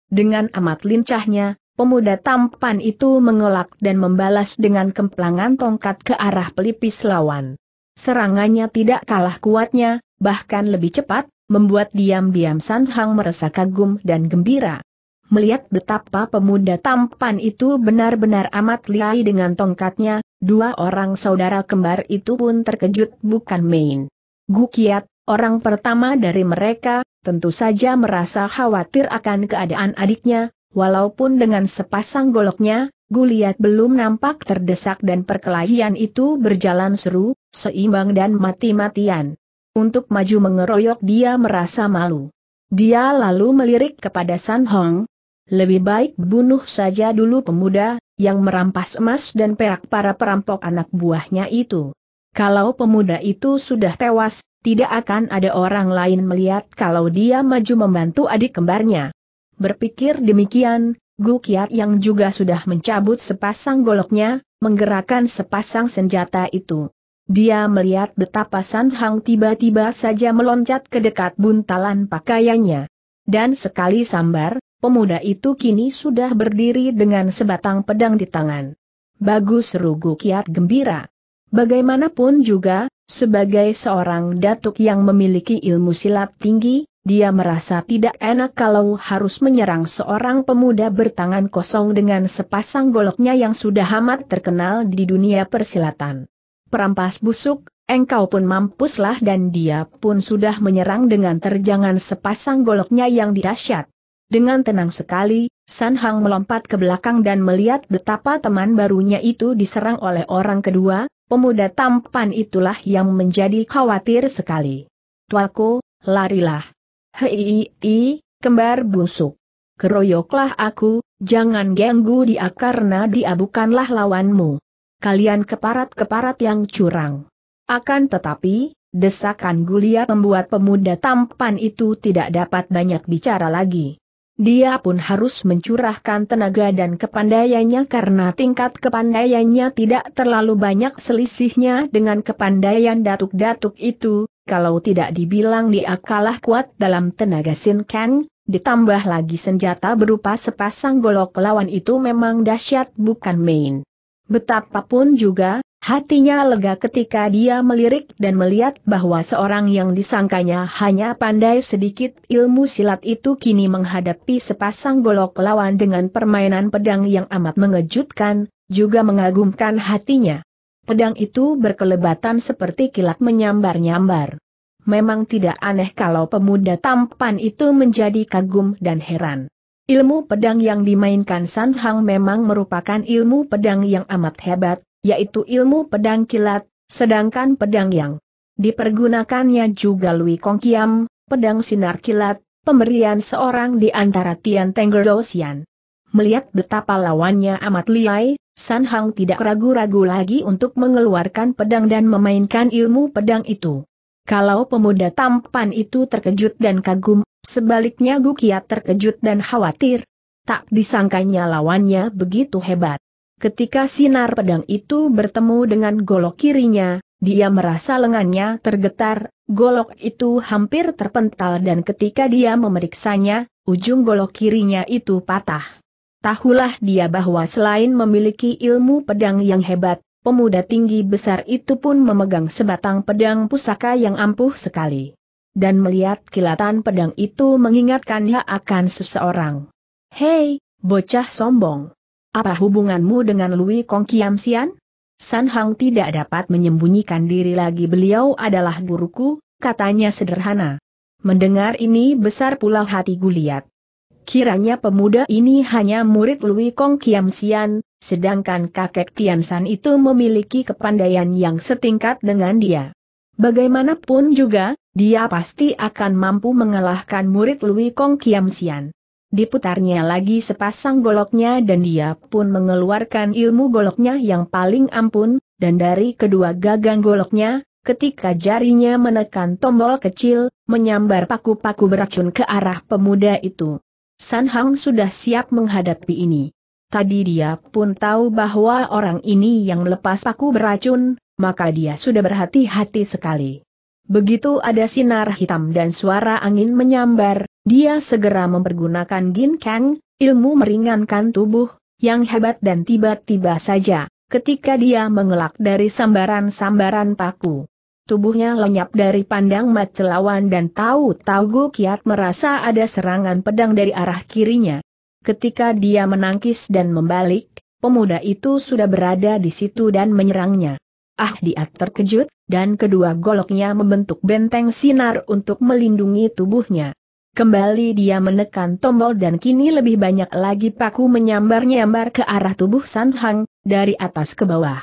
[SPEAKER 1] Dengan amat lincahnya, pemuda tampan itu mengelak dan membalas dengan kemplangan tongkat ke arah pelipis lawan. Serangannya tidak kalah kuatnya, bahkan lebih cepat, membuat diam-diam San Hang merasa kagum dan gembira. Melihat betapa pemuda tampan itu benar-benar amat lihai dengan tongkatnya, dua orang saudara kembar itu pun terkejut bukan main. Gukiat, orang pertama dari mereka, tentu saja merasa khawatir akan keadaan adiknya, walaupun dengan sepasang goloknya, Guliat belum nampak terdesak dan perkelahian itu berjalan seru, seimbang dan mati-matian. Untuk maju mengeroyok dia merasa malu. Dia lalu melirik kepada San Hong. Lebih baik bunuh saja dulu pemuda, yang merampas emas dan perak para perampok anak buahnya itu. Kalau pemuda itu sudah tewas, tidak akan ada orang lain melihat kalau dia maju membantu adik kembarnya. Berpikir demikian, Gu Kiat yang juga sudah mencabut sepasang goloknya, menggerakkan sepasang senjata itu. Dia melihat betapa San Hang tiba-tiba saja meloncat ke dekat buntalan pakaiannya. Dan sekali sambar, pemuda itu kini sudah berdiri dengan sebatang pedang di tangan. Bagus Rugu kiat gembira. Bagaimanapun juga, sebagai seorang datuk yang memiliki ilmu silat tinggi, dia merasa tidak enak kalau harus menyerang seorang pemuda bertangan kosong dengan sepasang goloknya yang sudah amat terkenal di dunia persilatan. Perampas busuk, engkau pun mampuslah dan dia pun sudah menyerang dengan terjangan sepasang goloknya yang dahsyat. Dengan tenang sekali, San Hang melompat ke belakang dan melihat betapa teman barunya itu diserang oleh orang kedua, pemuda tampan itulah yang menjadi khawatir sekali. Tualku, larilah. Hei, kembar busuk. Keroyoklah aku, jangan ganggu dia karena dia bukanlah lawanmu kalian keparat-keparat yang curang. Akan tetapi, desakan Gulia membuat pemuda tampan itu tidak dapat banyak bicara lagi. Dia pun harus mencurahkan tenaga dan kepandaiannya karena tingkat kepandaiannya tidak terlalu banyak selisihnya dengan kepandaian datuk-datuk itu, kalau tidak dibilang dia kalah kuat dalam tenaga Sin Kang, ditambah lagi senjata berupa sepasang golok lawan itu memang dahsyat bukan main. Betapapun juga, hatinya lega ketika dia melirik dan melihat bahwa seorang yang disangkanya hanya pandai sedikit ilmu silat itu kini menghadapi sepasang golok lawan dengan permainan pedang yang amat mengejutkan, juga mengagumkan hatinya. Pedang itu berkelebatan seperti kilat menyambar-nyambar. Memang tidak aneh kalau pemuda tampan itu menjadi kagum dan heran. Ilmu pedang yang dimainkan San Hang memang merupakan ilmu pedang yang amat hebat, yaitu ilmu pedang kilat, sedangkan pedang yang dipergunakannya juga Lui Kong Kiam, pedang sinar kilat, pemberian seorang di antara Tian Tenggerosian. Melihat betapa lawannya amat liai, San Hang tidak ragu-ragu lagi untuk mengeluarkan pedang dan memainkan ilmu pedang itu. Kalau pemuda tampan itu terkejut dan kagum, sebaliknya Gukia terkejut dan khawatir. Tak disangkanya lawannya begitu hebat. Ketika sinar pedang itu bertemu dengan golok kirinya, dia merasa lengannya tergetar, golok itu hampir terpental dan ketika dia memeriksanya, ujung golok kirinya itu patah. Tahulah dia bahwa selain memiliki ilmu pedang yang hebat, pemuda tinggi besar itu pun memegang sebatang pedang pusaka yang ampuh sekali. Dan melihat kilatan pedang itu mengingatkannya akan seseorang. Hei, bocah sombong. Apa hubunganmu dengan Lui Kong Kiam Sian? San Hang tidak dapat menyembunyikan diri lagi beliau adalah guruku, katanya sederhana. Mendengar ini besar pula hati Guliat. Kiranya pemuda ini hanya murid Lui Kong Kiam Sian, sedangkan kakek Tian San itu memiliki kepandaian yang setingkat dengan dia. Bagaimanapun juga, dia pasti akan mampu mengalahkan murid Lui Kong Kiam Sian. Diputarnya lagi sepasang goloknya dan dia pun mengeluarkan ilmu goloknya yang paling ampun, dan dari kedua gagang goloknya, ketika jarinya menekan tombol kecil, menyambar paku-paku beracun ke arah pemuda itu. San Hang sudah siap menghadapi ini. Tadi dia pun tahu bahwa orang ini yang lepas paku beracun, maka dia sudah berhati-hati sekali. Begitu ada sinar hitam dan suara angin menyambar, dia segera mempergunakan Gin Kang, ilmu meringankan tubuh, yang hebat dan tiba-tiba saja, ketika dia mengelak dari sambaran-sambaran paku. Tubuhnya lenyap dari pandang mat celawan dan tahu-tahu Kiat merasa ada serangan pedang dari arah kirinya. Ketika dia menangkis dan membalik, pemuda itu sudah berada di situ dan menyerangnya. Ah dia terkejut, dan kedua goloknya membentuk benteng sinar untuk melindungi tubuhnya. Kembali dia menekan tombol dan kini lebih banyak lagi paku menyambar-nyambar ke arah tubuh San dari atas ke bawah.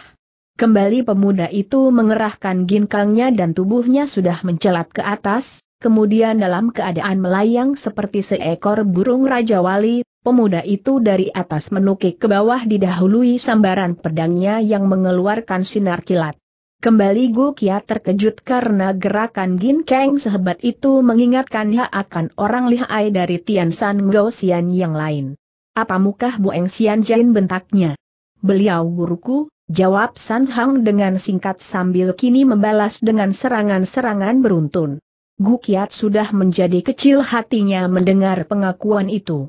[SPEAKER 1] Kembali pemuda itu mengerahkan ginkangnya dan tubuhnya sudah mencelat ke atas, kemudian dalam keadaan melayang seperti seekor burung Raja Wali, Pemuda itu dari atas menukik ke bawah didahului sambaran pedangnya yang mengeluarkan sinar kilat. Kembali Gu Kia terkejut karena gerakan Gin Kang sehebat itu mengingatkannya akan orang lihai dari Tian San Xian yang lain. Apa mukah Bueng Xian Jain bentaknya? Beliau guruku, jawab San Hang dengan singkat sambil kini membalas dengan serangan-serangan beruntun. Gu Gukiat sudah menjadi kecil hatinya mendengar pengakuan itu.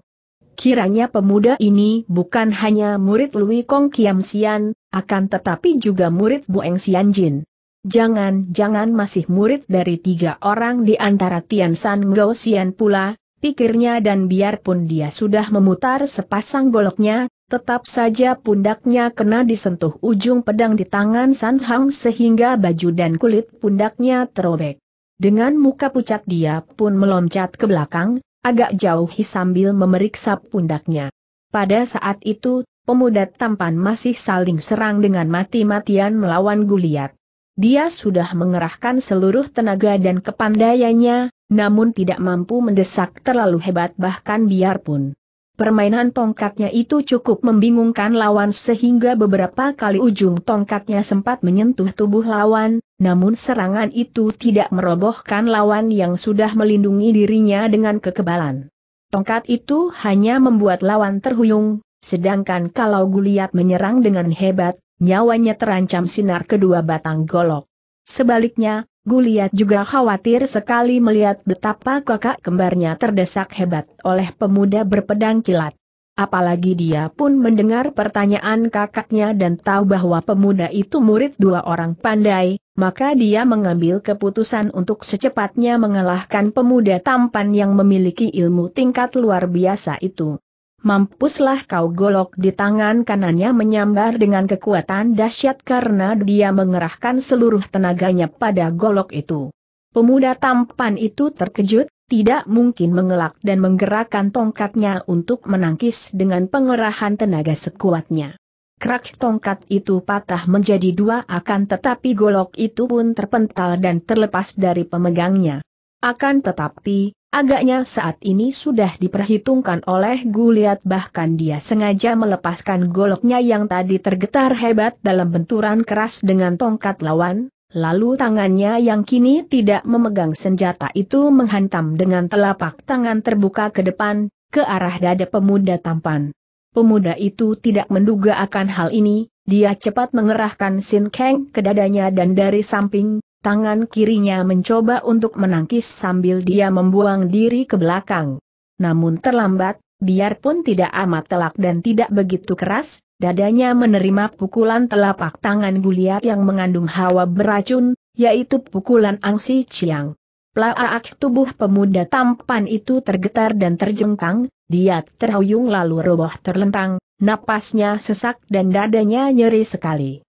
[SPEAKER 1] Kiranya pemuda ini bukan hanya murid Lui Kong Kiam Sian, akan tetapi juga murid Bueng Sian Jin. Jangan-jangan masih murid dari tiga orang di antara Tian San Gao Sian pula, pikirnya dan biarpun dia sudah memutar sepasang goloknya, tetap saja pundaknya kena disentuh ujung pedang di tangan San Hang sehingga baju dan kulit pundaknya terobek. Dengan muka pucat dia pun meloncat ke belakang, agak jauh sambil memeriksa pundaknya. Pada saat itu, pemuda tampan masih saling serang dengan mati-matian melawan Guliat. Dia sudah mengerahkan seluruh tenaga dan kepandaiannya, namun tidak mampu mendesak terlalu hebat bahkan biarpun Permainan tongkatnya itu cukup membingungkan lawan sehingga beberapa kali ujung tongkatnya sempat menyentuh tubuh lawan, namun serangan itu tidak merobohkan lawan yang sudah melindungi dirinya dengan kekebalan. Tongkat itu hanya membuat lawan terhuyung, sedangkan kalau Guliat menyerang dengan hebat, nyawanya terancam sinar kedua batang golok. Sebaliknya, Guliat juga khawatir sekali melihat betapa kakak kembarnya terdesak hebat oleh pemuda berpedang kilat. Apalagi dia pun mendengar pertanyaan kakaknya dan tahu bahwa pemuda itu murid dua orang pandai, maka dia mengambil keputusan untuk secepatnya mengalahkan pemuda tampan yang memiliki ilmu tingkat luar biasa itu. Mampuslah kau golok di tangan kanannya menyambar dengan kekuatan dahsyat karena dia mengerahkan seluruh tenaganya pada golok itu. Pemuda tampan itu terkejut, tidak mungkin mengelak dan menggerakkan tongkatnya untuk menangkis dengan pengerahan tenaga sekuatnya. Krak tongkat itu patah menjadi dua akan tetapi golok itu pun terpental dan terlepas dari pemegangnya. Akan tetapi, Agaknya saat ini sudah diperhitungkan oleh Guliat bahkan dia sengaja melepaskan goloknya yang tadi tergetar hebat dalam benturan keras dengan tongkat lawan, lalu tangannya yang kini tidak memegang senjata itu menghantam dengan telapak tangan terbuka ke depan, ke arah dada pemuda tampan. Pemuda itu tidak menduga akan hal ini, dia cepat mengerahkan Sin Kang ke dadanya dan dari samping, Tangan kirinya mencoba untuk menangkis sambil dia membuang diri ke belakang. Namun terlambat, biarpun tidak amat telak dan tidak begitu keras, dadanya menerima pukulan telapak tangan guliat yang mengandung hawa beracun, yaitu pukulan Angsi Chiang. Plaak tubuh pemuda tampan itu tergetar dan terjengkang, dia terhuyung lalu roboh terlentang, napasnya sesak dan dadanya nyeri sekali.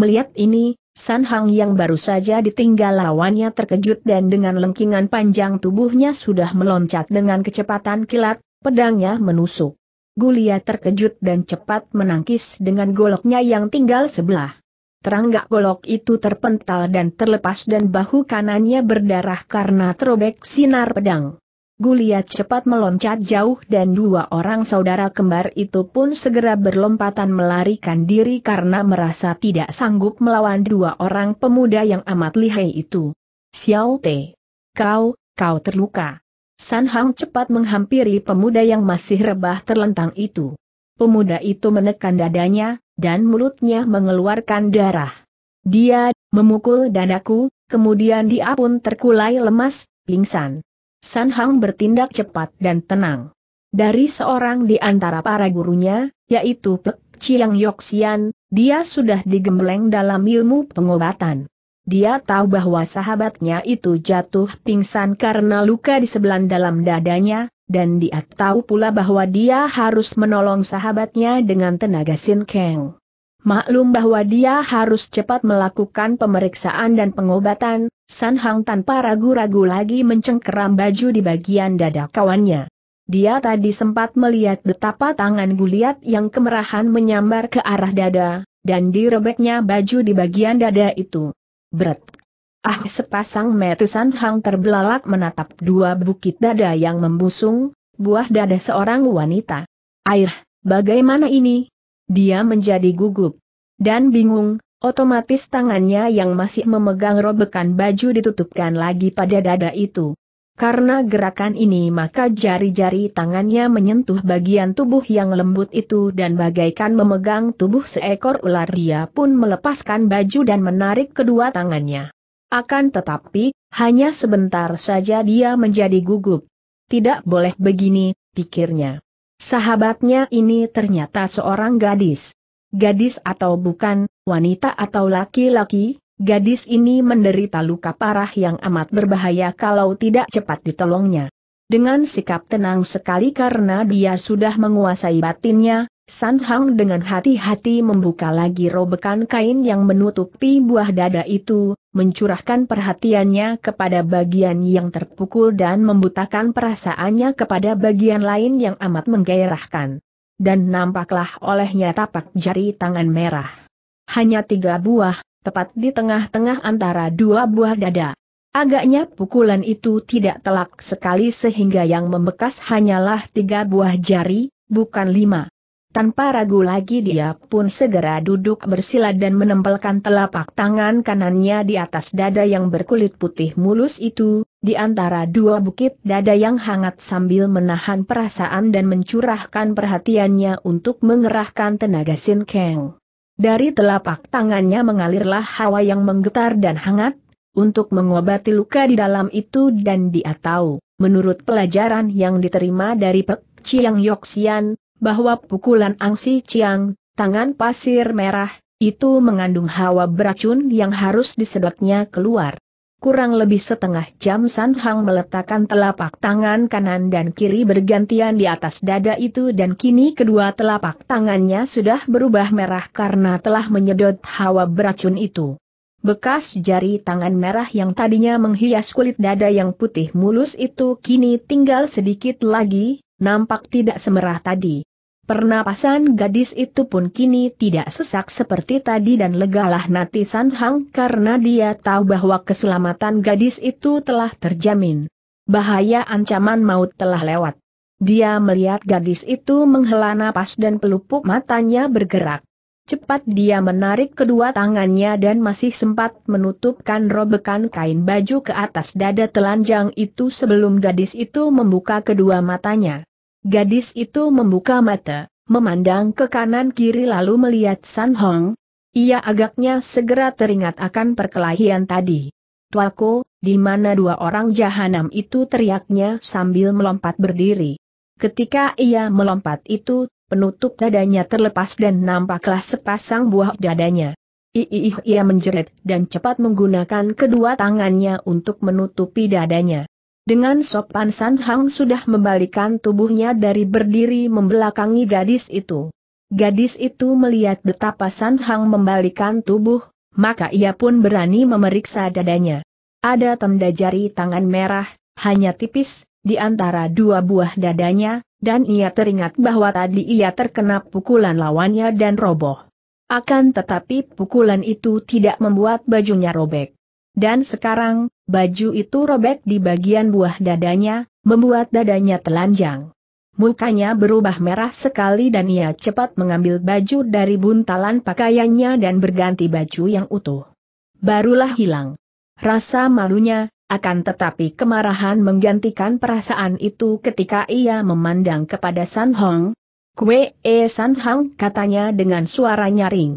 [SPEAKER 1] Melihat ini, San Hang yang baru saja ditinggal lawannya terkejut dan dengan lengkingan panjang tubuhnya sudah meloncat dengan kecepatan kilat, pedangnya menusuk. Gulia terkejut dan cepat menangkis dengan goloknya yang tinggal sebelah. Teranggak golok itu terpental dan terlepas dan bahu kanannya berdarah karena terobek sinar pedang. Guliat cepat meloncat jauh dan dua orang saudara kembar itu pun segera berlompatan melarikan diri karena merasa tidak sanggup melawan dua orang pemuda yang amat lihai itu. Xiao Te. Kau, kau terluka. San Hang cepat menghampiri pemuda yang masih rebah terlentang itu. Pemuda itu menekan dadanya, dan mulutnya mengeluarkan darah. Dia memukul dadaku, kemudian dia pun terkulai lemas, pingsan. San Hang bertindak cepat dan tenang. Dari seorang di antara para gurunya, yaitu Pek Chiang Yoxian, dia sudah digembleng dalam ilmu pengobatan. Dia tahu bahwa sahabatnya itu jatuh pingsan karena luka di sebelah dalam dadanya, dan dia tahu pula bahwa dia harus menolong sahabatnya dengan tenaga Sin Kang. Maklum bahwa dia harus cepat melakukan pemeriksaan dan pengobatan, San Hang tanpa ragu-ragu lagi mencengkeram baju di bagian dada kawannya. Dia tadi sempat melihat betapa tangan Guliat yang kemerahan menyambar ke arah dada, dan direbeknya baju di bagian dada itu. Berat. Ah sepasang metu San Hang terbelalak menatap dua bukit dada yang membusung, buah dada seorang wanita. Air, bagaimana ini? Dia menjadi gugup dan bingung, otomatis tangannya yang masih memegang robekan baju ditutupkan lagi pada dada itu. Karena gerakan ini maka jari-jari tangannya menyentuh bagian tubuh yang lembut itu dan bagaikan memegang tubuh seekor ular dia pun melepaskan baju dan menarik kedua tangannya. Akan tetapi, hanya sebentar saja dia menjadi gugup. Tidak boleh begini, pikirnya. Sahabatnya ini ternyata seorang gadis. Gadis atau bukan, wanita atau laki-laki, gadis ini menderita luka parah yang amat berbahaya kalau tidak cepat ditolongnya. Dengan sikap tenang sekali karena dia sudah menguasai batinnya, San Hang dengan hati-hati membuka lagi robekan kain yang menutupi buah dada itu, mencurahkan perhatiannya kepada bagian yang terpukul dan membutakan perasaannya kepada bagian lain yang amat menggairahkan. Dan nampaklah olehnya tapak jari tangan merah. Hanya tiga buah, tepat di tengah-tengah antara dua buah dada. Agaknya pukulan itu tidak telak sekali sehingga yang membekas hanyalah tiga buah jari, bukan lima. Tanpa ragu lagi dia pun segera duduk bersila dan menempelkan telapak tangan kanannya di atas dada yang berkulit putih mulus itu, di antara dua bukit dada yang hangat sambil menahan perasaan dan mencurahkan perhatiannya untuk mengerahkan tenaga Sin Kang. Dari telapak tangannya mengalirlah hawa yang menggetar dan hangat, untuk mengobati luka di dalam itu dan dia tahu, menurut pelajaran yang diterima dari Pek Chiang Yoxian, bahwa pukulan Angsi Ciang, tangan pasir merah, itu mengandung hawa beracun yang harus disedotnya keluar. Kurang lebih setengah jam San Hang meletakkan telapak tangan kanan dan kiri bergantian di atas dada itu dan kini kedua telapak tangannya sudah berubah merah karena telah menyedot hawa beracun itu. Bekas jari tangan merah yang tadinya menghias kulit dada yang putih mulus itu kini tinggal sedikit lagi, nampak tidak semerah tadi. Pernapasan gadis itu pun kini tidak sesak seperti tadi dan legalah Nati hang karena dia tahu bahwa keselamatan gadis itu telah terjamin. Bahaya ancaman maut telah lewat. Dia melihat gadis itu menghela napas dan pelupuk matanya bergerak. Cepat dia menarik kedua tangannya dan masih sempat menutupkan robekan kain baju ke atas dada telanjang itu sebelum gadis itu membuka kedua matanya. Gadis itu membuka mata, memandang ke kanan kiri lalu melihat San Hong. Ia agaknya segera teringat akan perkelahian tadi. Tuako, di mana dua orang jahanam itu teriaknya sambil melompat berdiri. Ketika ia melompat itu, penutup dadanya terlepas dan nampaklah sepasang buah dadanya. Iih ia menjerit dan cepat menggunakan kedua tangannya untuk menutupi dadanya. Dengan sopan San Hang sudah membalikan tubuhnya dari berdiri membelakangi gadis itu. Gadis itu melihat betapa San Hang membalikan tubuh, maka ia pun berani memeriksa dadanya. Ada tanda jari tangan merah, hanya tipis, di antara dua buah dadanya, dan ia teringat bahwa tadi ia terkena pukulan lawannya dan roboh. Akan tetapi pukulan itu tidak membuat bajunya robek. Dan sekarang, baju itu robek di bagian buah dadanya, membuat dadanya telanjang. Mukanya berubah merah sekali dan ia cepat mengambil baju dari buntalan pakaiannya dan berganti baju yang utuh. Barulah hilang. Rasa malunya, akan tetapi kemarahan menggantikan perasaan itu ketika ia memandang kepada San Hong. Kue E San Hong katanya dengan suara nyaring.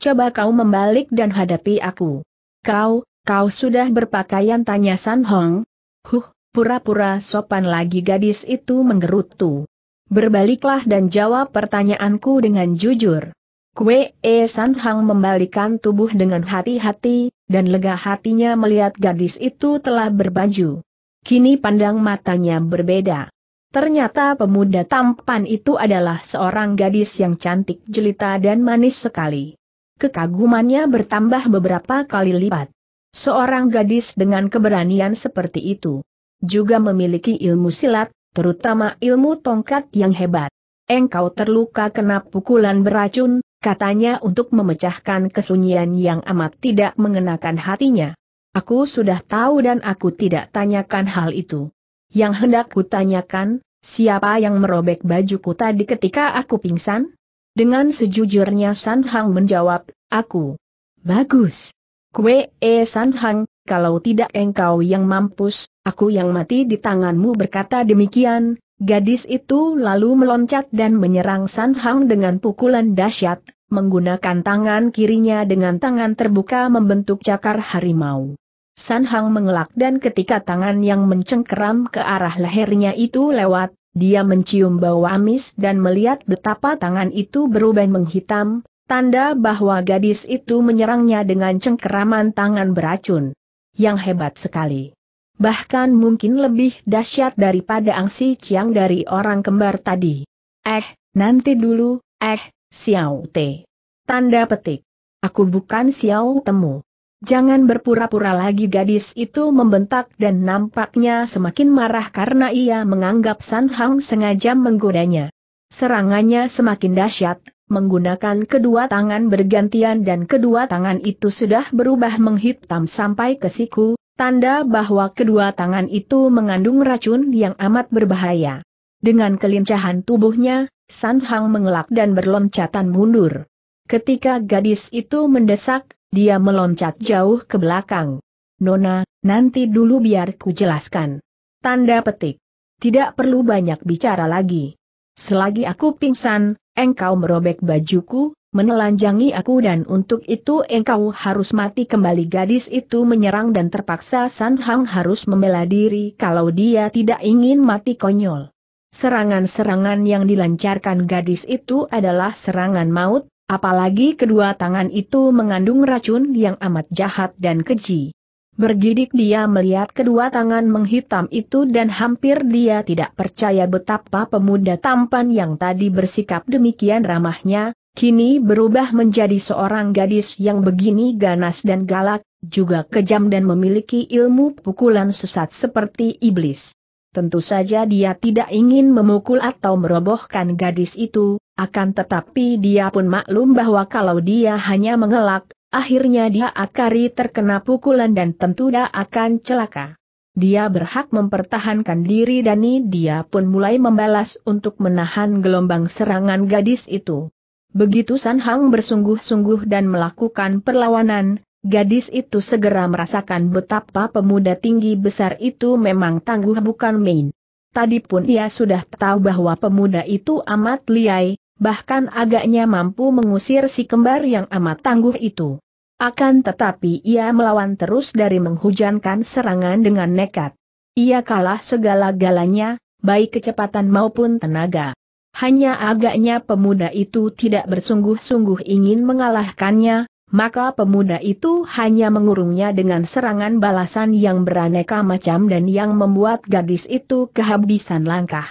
[SPEAKER 1] Coba kau membalik dan hadapi aku. Kau, Kau sudah berpakaian tanya San Hong? Huh, pura-pura sopan lagi gadis itu menggerutu. Berbaliklah dan jawab pertanyaanku dengan jujur. Kue E San Hong membalikan tubuh dengan hati-hati, dan lega hatinya melihat gadis itu telah berbaju. Kini pandang matanya berbeda. Ternyata pemuda tampan itu adalah seorang gadis yang cantik jelita dan manis sekali. Kekagumannya bertambah beberapa kali lipat. Seorang gadis dengan keberanian seperti itu juga memiliki ilmu silat, terutama ilmu tongkat yang hebat. Engkau terluka kena pukulan beracun, katanya untuk memecahkan kesunyian yang amat tidak mengenakan hatinya. Aku sudah tahu dan aku tidak tanyakan hal itu. Yang hendak kutanyakan, siapa yang merobek bajuku tadi ketika aku pingsan? Dengan sejujurnya San Hang menjawab, aku. Bagus. Kue E San Hang, kalau tidak engkau yang mampus, aku yang mati di tanganmu berkata demikian, gadis itu lalu meloncat dan menyerang San Hang dengan pukulan dahsyat, menggunakan tangan kirinya dengan tangan terbuka membentuk cakar harimau. San Hang mengelak dan ketika tangan yang mencengkeram ke arah lehernya itu lewat, dia mencium bau amis dan melihat betapa tangan itu berubah menghitam, tanda bahwa gadis itu menyerangnya dengan cengkeraman tangan beracun. Yang hebat sekali. Bahkan mungkin lebih dahsyat daripada angsi ciang dari orang kembar tadi. Eh, nanti dulu, eh, Xiao Te. Tanda petik. Aku bukan Xiao Temu. Jangan berpura-pura lagi gadis itu membentak dan nampaknya semakin marah karena ia menganggap San Hang sengaja menggodanya. Serangannya semakin dahsyat, menggunakan kedua tangan bergantian dan kedua tangan itu sudah berubah menghitam sampai ke siku, tanda bahwa kedua tangan itu mengandung racun yang amat berbahaya. Dengan kelincahan tubuhnya, San Hang mengelak dan berloncatan mundur. Ketika gadis itu mendesak, dia meloncat jauh ke belakang. Nona, nanti dulu biar ku jelaskan. Tanda petik. Tidak perlu banyak bicara lagi. Selagi aku pingsan, engkau merobek bajuku, menelanjangi aku dan untuk itu engkau harus mati kembali gadis itu menyerang dan terpaksa San Hang harus membela diri kalau dia tidak ingin mati konyol. Serangan-serangan yang dilancarkan gadis itu adalah serangan maut, apalagi kedua tangan itu mengandung racun yang amat jahat dan keji. Bergidik dia melihat kedua tangan menghitam itu dan hampir dia tidak percaya betapa pemuda tampan yang tadi bersikap demikian ramahnya, kini berubah menjadi seorang gadis yang begini ganas dan galak, juga kejam dan memiliki ilmu pukulan sesat seperti iblis. Tentu saja dia tidak ingin memukul atau merobohkan gadis itu, akan tetapi dia pun maklum bahwa kalau dia hanya mengelak, akhirnya dia akari terkena pukulan dan tentu dia akan celaka. Dia berhak mempertahankan diri dan dia pun mulai membalas untuk menahan gelombang serangan gadis itu. Begitu San Hang bersungguh-sungguh dan melakukan perlawanan, gadis itu segera merasakan betapa pemuda tinggi besar itu memang tangguh bukan main. Tadi pun ia sudah tahu bahwa pemuda itu amat liai, bahkan agaknya mampu mengusir si kembar yang amat tangguh itu. Akan tetapi ia melawan terus dari menghujankan serangan dengan nekat. Ia kalah segala-galanya, baik kecepatan maupun tenaga. Hanya agaknya pemuda itu tidak bersungguh-sungguh ingin mengalahkannya, maka pemuda itu hanya mengurungnya dengan serangan balasan yang beraneka macam dan yang membuat gadis itu kehabisan langkah.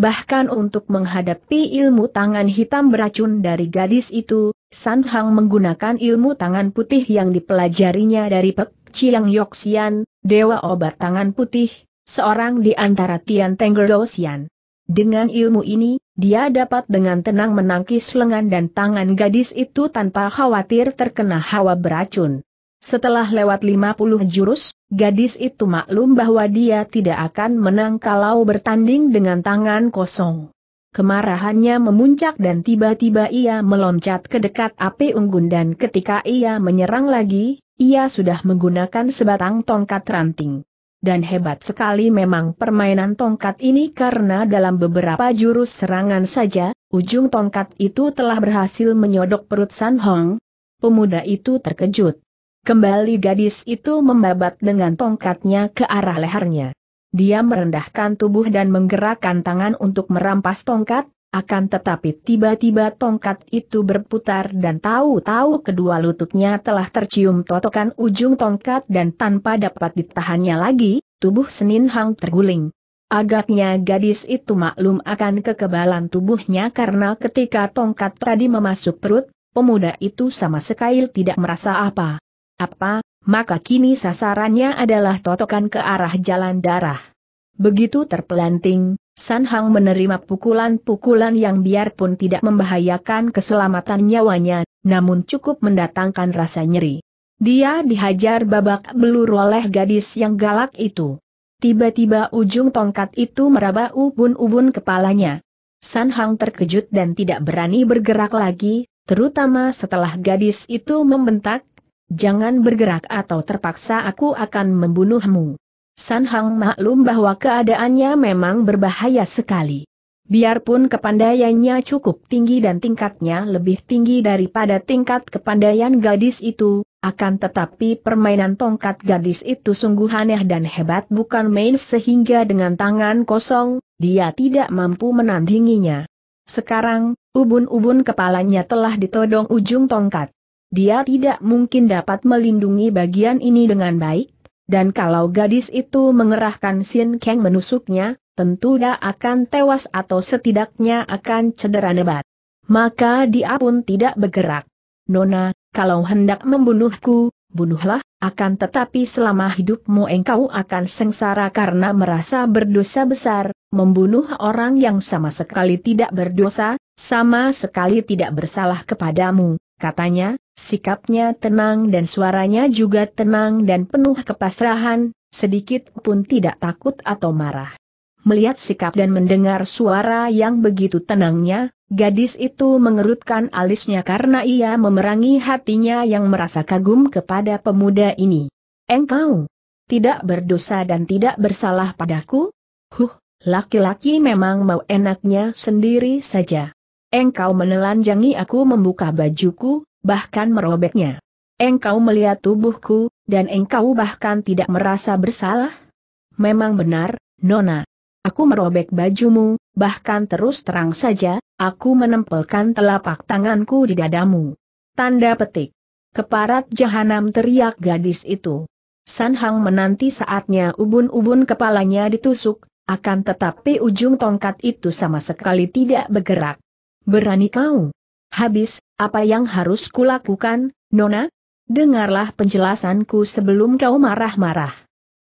[SPEAKER 1] Bahkan untuk menghadapi ilmu tangan hitam beracun dari gadis itu, San Hang menggunakan ilmu tangan putih yang dipelajarinya dari Pek Chiang Yoxian, Dewa Obat Tangan Putih, seorang di antara Tian Tenggerosian. Dengan ilmu ini, dia dapat dengan tenang menangkis lengan dan tangan gadis itu tanpa khawatir terkena hawa beracun. Setelah lewat 50 jurus, gadis itu maklum bahwa dia tidak akan menang kalau bertanding dengan tangan kosong. Kemarahannya memuncak dan tiba-tiba ia meloncat ke dekat api unggun dan ketika ia menyerang lagi, ia sudah menggunakan sebatang tongkat ranting. Dan hebat sekali memang permainan tongkat ini karena dalam beberapa jurus serangan saja, ujung tongkat itu telah berhasil menyodok perut San Hong. Pemuda itu terkejut. Kembali gadis itu membabat dengan tongkatnya ke arah lehernya. Dia merendahkan tubuh dan menggerakkan tangan untuk merampas tongkat, akan tetapi tiba-tiba tongkat itu berputar dan tahu-tahu kedua lututnya telah tercium totokan ujung tongkat dan tanpa dapat ditahannya lagi, tubuh Senin Hang terguling. Agaknya gadis itu maklum akan kekebalan tubuhnya karena ketika tongkat tadi memasuk perut, pemuda itu sama sekali tidak merasa apa. Apa, maka kini sasarannya adalah totokan ke arah jalan darah. Begitu terpelanting, San Hang menerima pukulan-pukulan yang biarpun tidak membahayakan keselamatan nyawanya, namun cukup mendatangkan rasa nyeri. Dia dihajar babak belur oleh gadis yang galak itu. Tiba-tiba ujung tongkat itu meraba ubun-ubun kepalanya. San Hang terkejut dan tidak berani bergerak lagi, terutama setelah gadis itu membentak, Jangan bergerak atau terpaksa aku akan membunuhmu. San Hang maklum bahwa keadaannya memang berbahaya sekali. Biarpun kepandaiannya cukup tinggi dan tingkatnya lebih tinggi daripada tingkat kepandaian gadis itu, akan tetapi permainan tongkat gadis itu sungguh aneh dan hebat bukan main sehingga dengan tangan kosong, dia tidak mampu menandinginya. Sekarang, ubun-ubun kepalanya telah ditodong ujung tongkat dia tidak mungkin dapat melindungi bagian ini dengan baik, dan kalau gadis itu mengerahkan Sin Kang menusuknya, tentu dia akan tewas atau setidaknya akan cedera nebat. Maka dia pun tidak bergerak. Nona, kalau hendak membunuhku, bunuhlah, akan tetapi selama hidupmu engkau akan sengsara karena merasa berdosa besar, membunuh orang yang sama sekali tidak berdosa, sama sekali tidak bersalah kepadamu, katanya, Sikapnya tenang dan suaranya juga tenang dan penuh kepasrahan, sedikit pun tidak takut atau marah. Melihat sikap dan mendengar suara yang begitu tenangnya, gadis itu mengerutkan alisnya karena ia memerangi hatinya yang merasa kagum kepada pemuda ini. Engkau tidak berdosa dan tidak bersalah padaku? Huh, laki-laki memang mau enaknya sendiri saja. Engkau menelanjangi aku membuka bajuku, bahkan merobeknya. Engkau melihat tubuhku, dan engkau bahkan tidak merasa bersalah? Memang benar, Nona. Aku merobek bajumu, bahkan terus terang saja, aku menempelkan telapak tanganku di dadamu. Tanda petik. Keparat jahanam teriak gadis itu. Sanhang menanti saatnya ubun-ubun kepalanya ditusuk, akan tetapi ujung tongkat itu sama sekali tidak bergerak. Berani kau? Habis, apa yang harus kulakukan, Nona? Dengarlah penjelasanku sebelum kau marah-marah.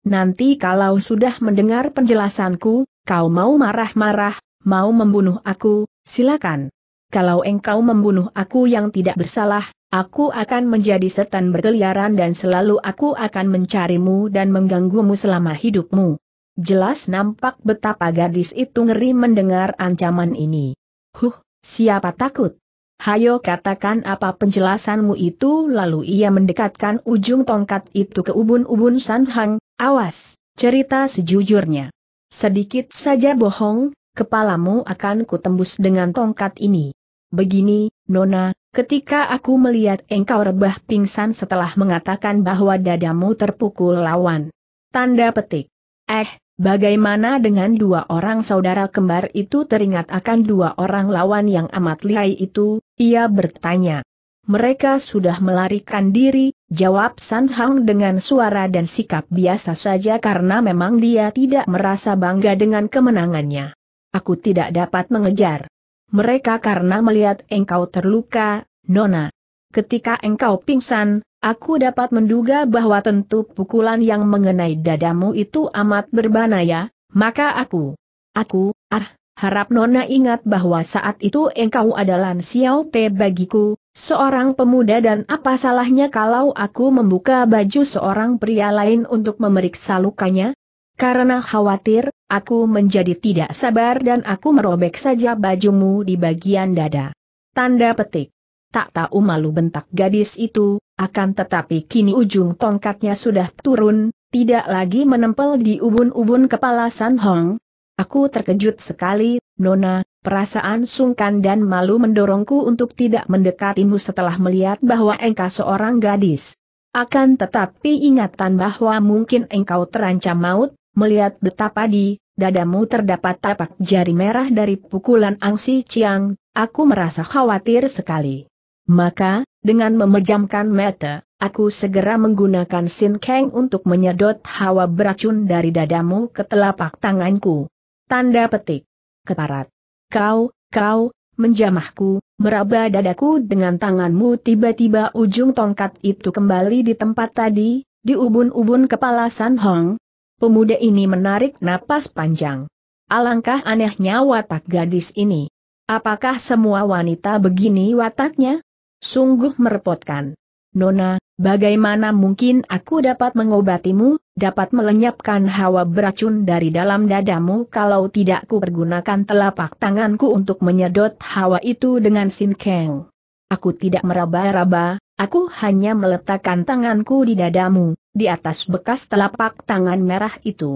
[SPEAKER 1] Nanti kalau sudah mendengar penjelasanku, kau mau marah-marah, mau membunuh aku, silakan. Kalau engkau membunuh aku yang tidak bersalah, aku akan menjadi setan berkeliaran dan selalu aku akan mencarimu dan mengganggumu selama hidupmu. Jelas nampak betapa gadis itu ngeri mendengar ancaman ini. Huh, siapa takut? Hayo katakan apa penjelasanmu itu lalu ia mendekatkan ujung tongkat itu ke ubun-ubun Sanhang, awas, cerita sejujurnya. Sedikit saja bohong, kepalamu akan kutembus dengan tongkat ini. Begini, Nona, ketika aku melihat engkau rebah pingsan setelah mengatakan bahwa dadamu terpukul lawan. Tanda petik. Eh, Bagaimana dengan dua orang saudara kembar itu teringat akan dua orang lawan yang amat lihai itu, ia bertanya. Mereka sudah melarikan diri, jawab San Hang dengan suara dan sikap biasa saja karena memang dia tidak merasa bangga dengan kemenangannya. Aku tidak dapat mengejar. Mereka karena melihat engkau terluka, Nona. Ketika engkau pingsan, Aku dapat menduga bahwa tentu pukulan yang mengenai dadamu itu amat berbahaya, maka aku, aku, ah, harap Nona ingat bahwa saat itu engkau adalah Xiao Pe bagiku, seorang pemuda dan apa salahnya kalau aku membuka baju seorang pria lain untuk memeriksa lukanya? Karena khawatir, aku menjadi tidak sabar dan aku merobek saja bajumu di bagian dada. Tanda petik. Tak tahu malu bentak gadis itu, akan tetapi kini ujung tongkatnya sudah turun, tidak lagi menempel di ubun-ubun kepala San Hong. Aku terkejut sekali, Nona, perasaan sungkan dan malu mendorongku untuk tidak mendekatimu setelah melihat bahwa engkau seorang gadis. Akan tetapi ingatan bahwa mungkin engkau terancam maut, melihat betapa di dadamu terdapat tapak jari merah dari pukulan Angsi Chiang, aku merasa khawatir sekali. Maka, dengan memejamkan mata, aku segera menggunakan Sin Kang untuk menyedot hawa beracun dari dadamu ke telapak tanganku. Tanda petik. Keparat. Kau, kau, menjamahku, meraba dadaku dengan tanganmu tiba-tiba ujung tongkat itu kembali di tempat tadi, di ubun-ubun kepala San Hong. Pemuda ini menarik napas panjang. Alangkah anehnya watak gadis ini. Apakah semua wanita begini wataknya? Sungguh merepotkan. Nona, bagaimana mungkin aku dapat mengobatimu, dapat melenyapkan hawa beracun dari dalam dadamu kalau tidak ku pergunakan telapak tanganku untuk menyedot hawa itu dengan sinkeng. Aku tidak meraba-raba, aku hanya meletakkan tanganku di dadamu, di atas bekas telapak tangan merah itu.